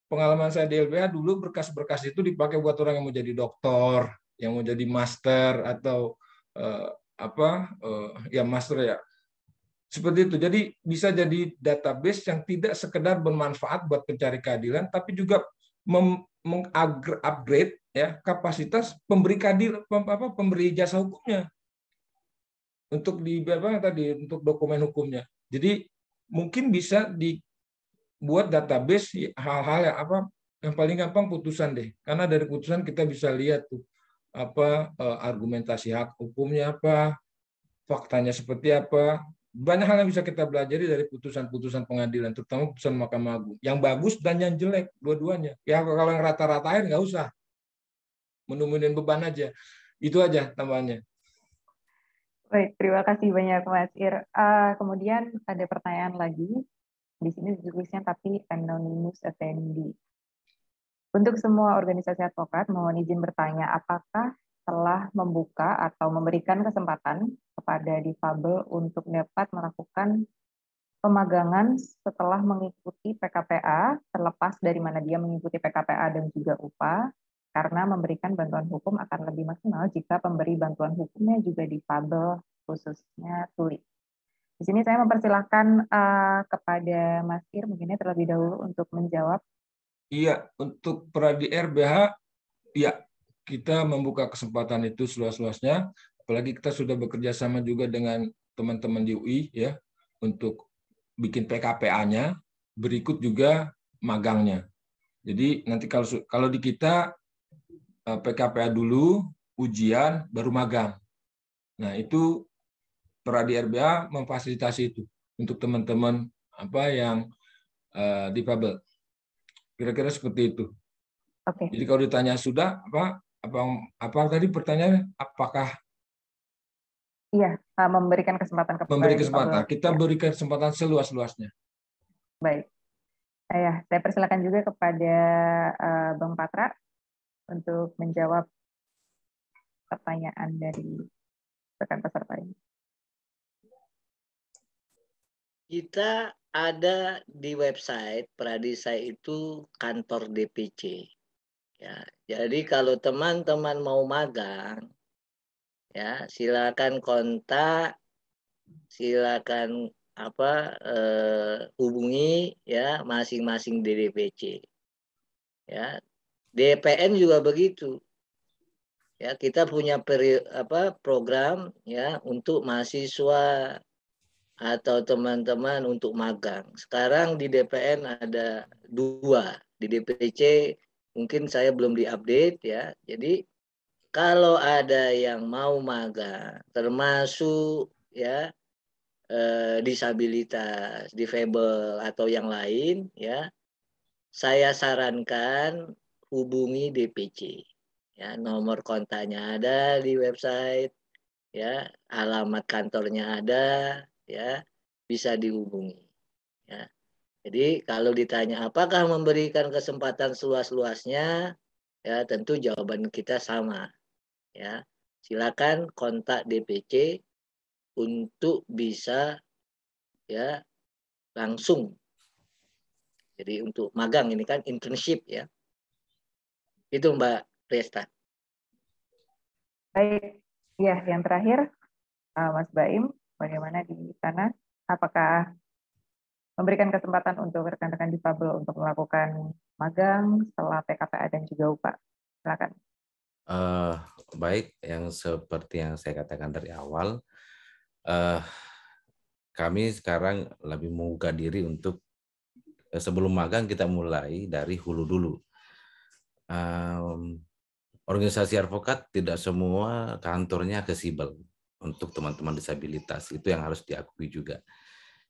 Pengalaman saya di LBA dulu berkas-berkas itu dipakai buat orang yang mau jadi dokter, yang mau jadi master atau eh, apa eh, ya master ya seperti itu. Jadi bisa jadi database yang tidak sekedar bermanfaat buat pencari keadilan, tapi juga mengupgrade ya kapasitas pemberi keadilan apa pemberi jasa hukumnya untuk di apa tadi untuk dokumen hukumnya. Jadi mungkin bisa dibuat database hal-hal yang apa yang paling gampang putusan deh. Karena dari putusan kita bisa lihat tuh apa eh, argumentasi hak hukumnya apa, faktanya seperti apa. Banyak hal yang bisa kita pelajari dari putusan-putusan pengadilan, terutama putusan Mahkamah Agung. Yang bagus dan yang jelek, dua-duanya. Ya kalau yang rata-ratain nggak usah. menumbuhin beban aja. Itu aja tambahannya. Baik, terima kasih banyak Mas Ir. Uh, kemudian ada pertanyaan lagi. Di sini ditulisnya tapi anonymous attendee. Untuk semua organisasi advokat, mohon izin bertanya, apakah telah membuka atau memberikan kesempatan kepada difabel untuk dapat melakukan pemagangan setelah mengikuti PKPA, terlepas dari mana dia mengikuti PKPA dan juga upah karena memberikan bantuan hukum akan lebih maksimal jika pemberi bantuan hukumnya juga difabel khususnya tuli. Di sini saya mempersilahkan uh, kepada Mas Ir mungkinnya terlebih dahulu untuk menjawab. Iya, untuk peradi RBH, ya kita membuka kesempatan itu seluas-luasnya. Apalagi kita sudah bekerja sama juga dengan teman-teman di UI ya untuk bikin PKPA-nya. Berikut juga magangnya. Jadi nanti kalau kalau di kita Eh, PKPA dulu, ujian, baru magang. Nah, itu Peradi RBA memfasilitasi itu untuk teman-teman apa yang uh, difabel. Kira-kira seperti itu. Okay. Jadi kalau ditanya sudah apa apa apa tadi pertanyaannya apakah Iya, eh, memberikan kesempatan kepada memberi kesempatan. Kita ya. berikan kesempatan seluas-luasnya. Baik. Ayah, saya persilakan juga kepada uh, Bang Patra untuk menjawab pertanyaan dari rekan peserta ini. Kita ada di website Pradisa itu kantor DPC. Ya, jadi kalau teman-teman mau magang, ya silakan kontak, silakan apa eh, hubungi ya masing-masing DPC. Ya, DPN juga begitu. Ya, kita punya peri, apa program ya untuk mahasiswa atau teman-teman untuk magang. Sekarang di DPN ada dua, di DPC mungkin saya belum diupdate ya. Jadi kalau ada yang mau magang, termasuk ya eh, disabilitas, difabel atau yang lain ya, saya sarankan hubungi DPC. Ya, nomor kontaknya ada di website, ya, alamat kantornya ada, ya, bisa dihubungi. Ya. Jadi kalau ditanya apakah memberikan kesempatan seluas-luasnya, ya tentu jawaban kita sama. Ya, silakan kontak DPC untuk bisa ya langsung. Jadi untuk magang ini kan internship ya. Itu Mbak Priesta. Baik, ya yang terakhir eh, Mas Baim, bagaimana di sana? Apakah memberikan kesempatan untuk rekan-rekan difabel untuk melakukan magang setelah PKPA dan juga UPA? Silakan. Uh, baik, yang seperti yang saya katakan dari awal, uh, kami sekarang lebih membuka diri untuk sebelum magang kita mulai dari hulu dulu um, organisasi advokat tidak semua kantornya aksesibel untuk teman-teman disabilitas. Itu yang harus diakui juga.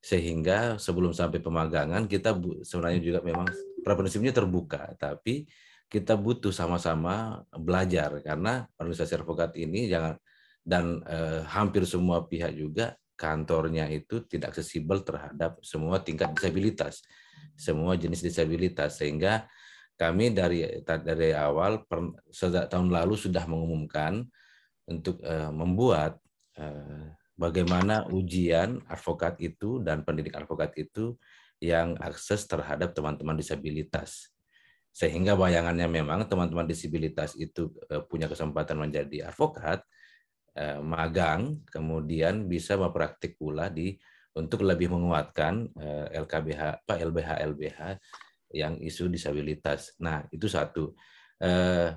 Sehingga sebelum sampai pemagangan kita sebenarnya juga memang prinsipnya terbuka, tapi kita butuh sama-sama belajar karena organisasi advokat ini jangan dan eh, hampir semua pihak juga kantornya itu tidak aksesibel terhadap semua tingkat disabilitas, semua jenis disabilitas sehingga kami dari dari awal per, sejak tahun lalu sudah mengumumkan untuk uh, membuat uh, bagaimana ujian advokat itu dan pendidik advokat itu yang akses terhadap teman-teman disabilitas. Sehingga bayangannya memang teman-teman disabilitas itu eh, punya kesempatan menjadi advokat, magang, kemudian bisa mempraktik pula di untuk lebih menguatkan LKBH, pak LBH LBH yang isu disabilitas. Nah, itu satu. Eh,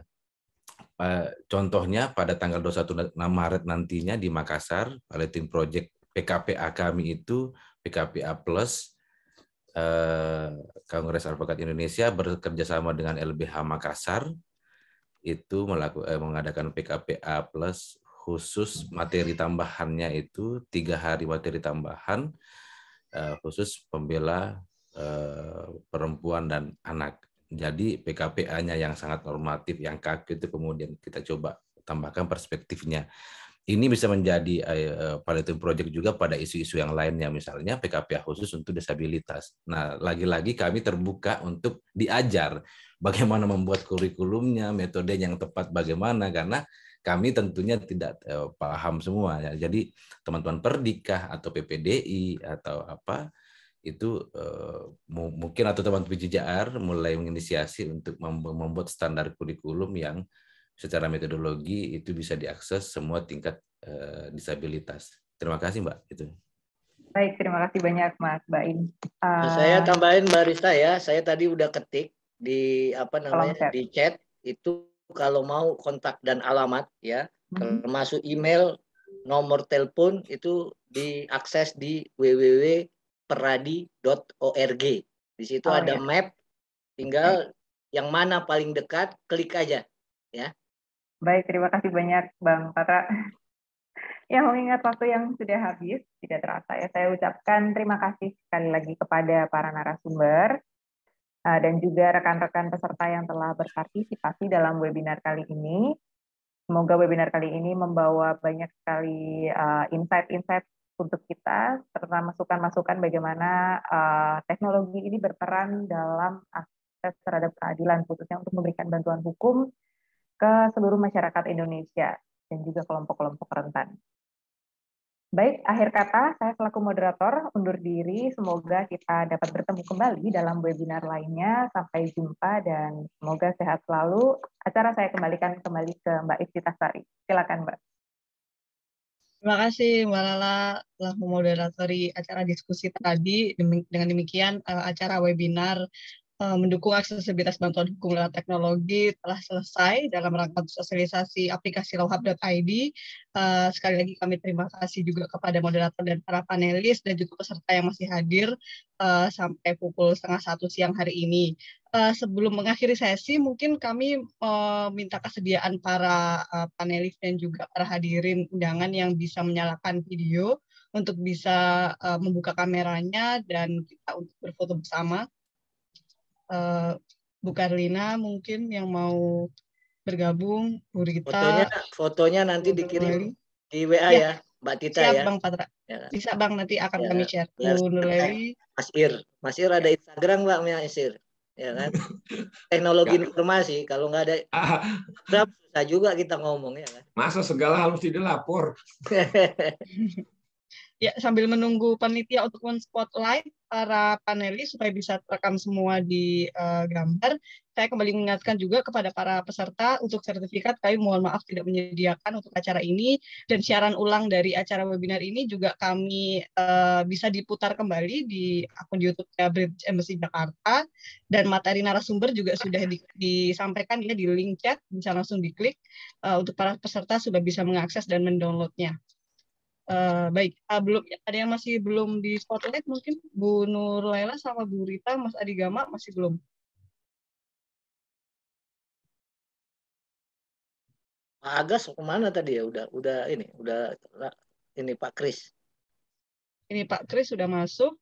eh contohnya pada tanggal 21 Maret nantinya di Makassar, tim Project PKPA kami itu PKPA Plus eh, Kongres Advokat Indonesia bekerjasama dengan LBH Makassar itu melaku, eh, mengadakan PKPA Plus khusus materi tambahannya itu tiga hari materi tambahan eh, khusus pembela Eh, perempuan dan anak. Jadi PKPA-nya yang sangat normatif, yang kaku itu kemudian kita coba tambahkan perspektifnya. Ini bisa menjadi eh, pada itu project juga pada isu-isu yang lainnya, misalnya PKPA khusus untuk disabilitas. Nah, lagi-lagi kami terbuka untuk diajar bagaimana membuat kurikulumnya, metode yang tepat bagaimana, karena kami tentunya tidak eh, paham semua. Ya. Jadi teman-teman Perdikah atau PPDI atau apa itu uh, mungkin atau teman teman PJJR mulai menginisiasi untuk membuat standar kurikulum yang secara metodologi itu bisa diakses semua tingkat uh, disabilitas. Terima kasih Mbak. Itu. Baik, terima kasih banyak Mas Bain. Uh, saya eh, tambahin Mbak Rista ya, saya tadi udah ketik di apa namanya di chat itu kalau mau kontak dan alamat ya, hmm. termasuk email, nomor telepon itu diakses di www peradi.org. Di situ oh, ada ya. map, tinggal yang mana paling dekat, klik aja. Ya. Baik, terima kasih banyak Bang Patra. Ya, mengingat waktu yang sudah habis, tidak terasa ya, saya ucapkan terima kasih sekali lagi kepada para narasumber eh, dan juga rekan-rekan peserta yang telah berpartisipasi dalam webinar kali ini. Semoga webinar kali ini membawa banyak sekali eh, insight-insight untuk kita, serta masukan-masukan bagaimana uh, teknologi ini berperan dalam akses terhadap keadilan, khususnya untuk memberikan bantuan hukum ke seluruh masyarakat Indonesia dan juga kelompok-kelompok rentan. Baik, akhir kata, saya selaku moderator undur diri. Semoga kita dapat bertemu kembali dalam webinar lainnya. Sampai jumpa dan semoga sehat selalu. Acara saya kembalikan kembali ke Mbak Iftita Sari. Silakan, Mbak. Terima kasih Mbak Lala telah memoderatori acara diskusi tadi. Dengan demikian eh, acara webinar Eh, mendukung aksesibilitas bantuan hukum lewat teknologi telah selesai dalam rangka sosialisasi aplikasi lawhub.id. Eh, sekali lagi kami terima kasih juga kepada moderator dan para panelis dan juga peserta yang masih hadir eh, sampai pukul setengah satu siang hari ini. sebelum mengakhiri sesi, mungkin kami minta kesediaan para panelis dan juga para hadirin undangan yang bisa menyalakan video untuk bisa membuka kameranya dan kita untuk berfoto bersama. Eh, Bu Karlina mungkin yang mau bergabung, Bu Rita. Fotonya, fotonya nanti Bu dikirim di WA ya, ya Mbak Tita Siap, ya. Bang Patra. Ya. Bisa Bang nanti akan ya. kami share. Bu Nurlewi. Eh, Mas Ir, Mas Ir ada ya. Instagram Mbak Mas Ir. Ya kan? Teknologi Gak. Ya. informasi kalau nggak ada Instagram susah juga kita ngomong ya kan. Masa segala harus dilapor. ya sambil menunggu panitia untuk men-spotlight para panelis supaya bisa terekam semua di uh, gambar, saya kembali mengingatkan juga kepada para peserta untuk sertifikat kami mohon maaf tidak menyediakan untuk acara ini dan siaran ulang dari acara webinar ini juga kami uh, bisa diputar kembali di akun YouTube Bridge Embassy Jakarta dan materi narasumber juga sudah di, disampaikan ya di link chat bisa langsung diklik uh, untuk para peserta sudah bisa mengakses dan mendownloadnya. Uh, baik, uh, belum ada yang masih belum di spotlight mungkin Bu Nur Laila sama Bu Rita, Mas Adigama masih belum. Pak Agas kemana tadi ya? Udah, udah ini, udah ini Pak Kris. Ini Pak Kris sudah masuk.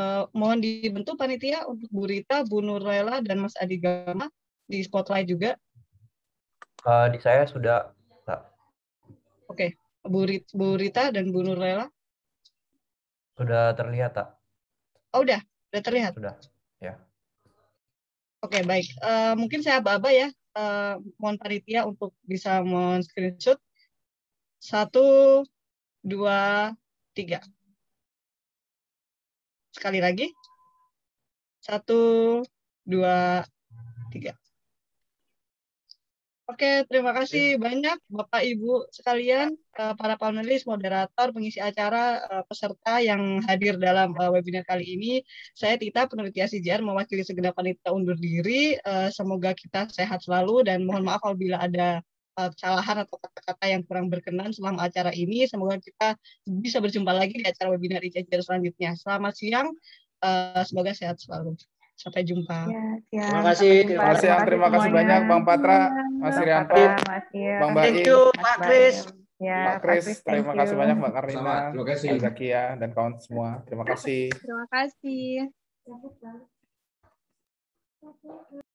Uh, mohon dibentuk panitia untuk Bu Rita, Bu Nur Laila, dan Mas Adigama di spotlight juga. Uh, di saya sudah. Oke. Bu, Rit, Bu Rita dan Bu Nur Nurlela? Sudah terlihat, tak? Oh, udah. udah terlihat? Sudah, ya. Oke, okay, baik. Uh, mungkin saya aba-aba ya. Uh, mohon Paritia untuk bisa men-screenshot. Satu, dua, tiga. Sekali lagi. Satu, dua, tiga. Oke, terima kasih banyak Bapak Ibu sekalian, eh, para panelis, moderator, pengisi acara, eh, peserta yang hadir dalam eh, webinar kali ini. Saya Tita, peneliti ASIJAR, mewakili segenap panitia undur diri. Semoga kita sehat selalu dan mohon maaf apabila ada kesalahan atau kata-kata yang kurang berkenan selama acara ini. Semoga kita bisa berjumpa lagi di acara webinar ICJR selanjutnya. Selamat siang, semoga sehat selalu. Sampai jumpa. Ya, ya. Terima kasih. Terima kasih, terima kasih, terima kasih banyak Bang Patra, Mas Rianto, Bang bayi Thank you, Pak Kris. Ya, Pak Kris, terima kasih banyak Mbak Karina, terima kasih. Zakia, dan kawan semua. Terima kasih. Terima kasih.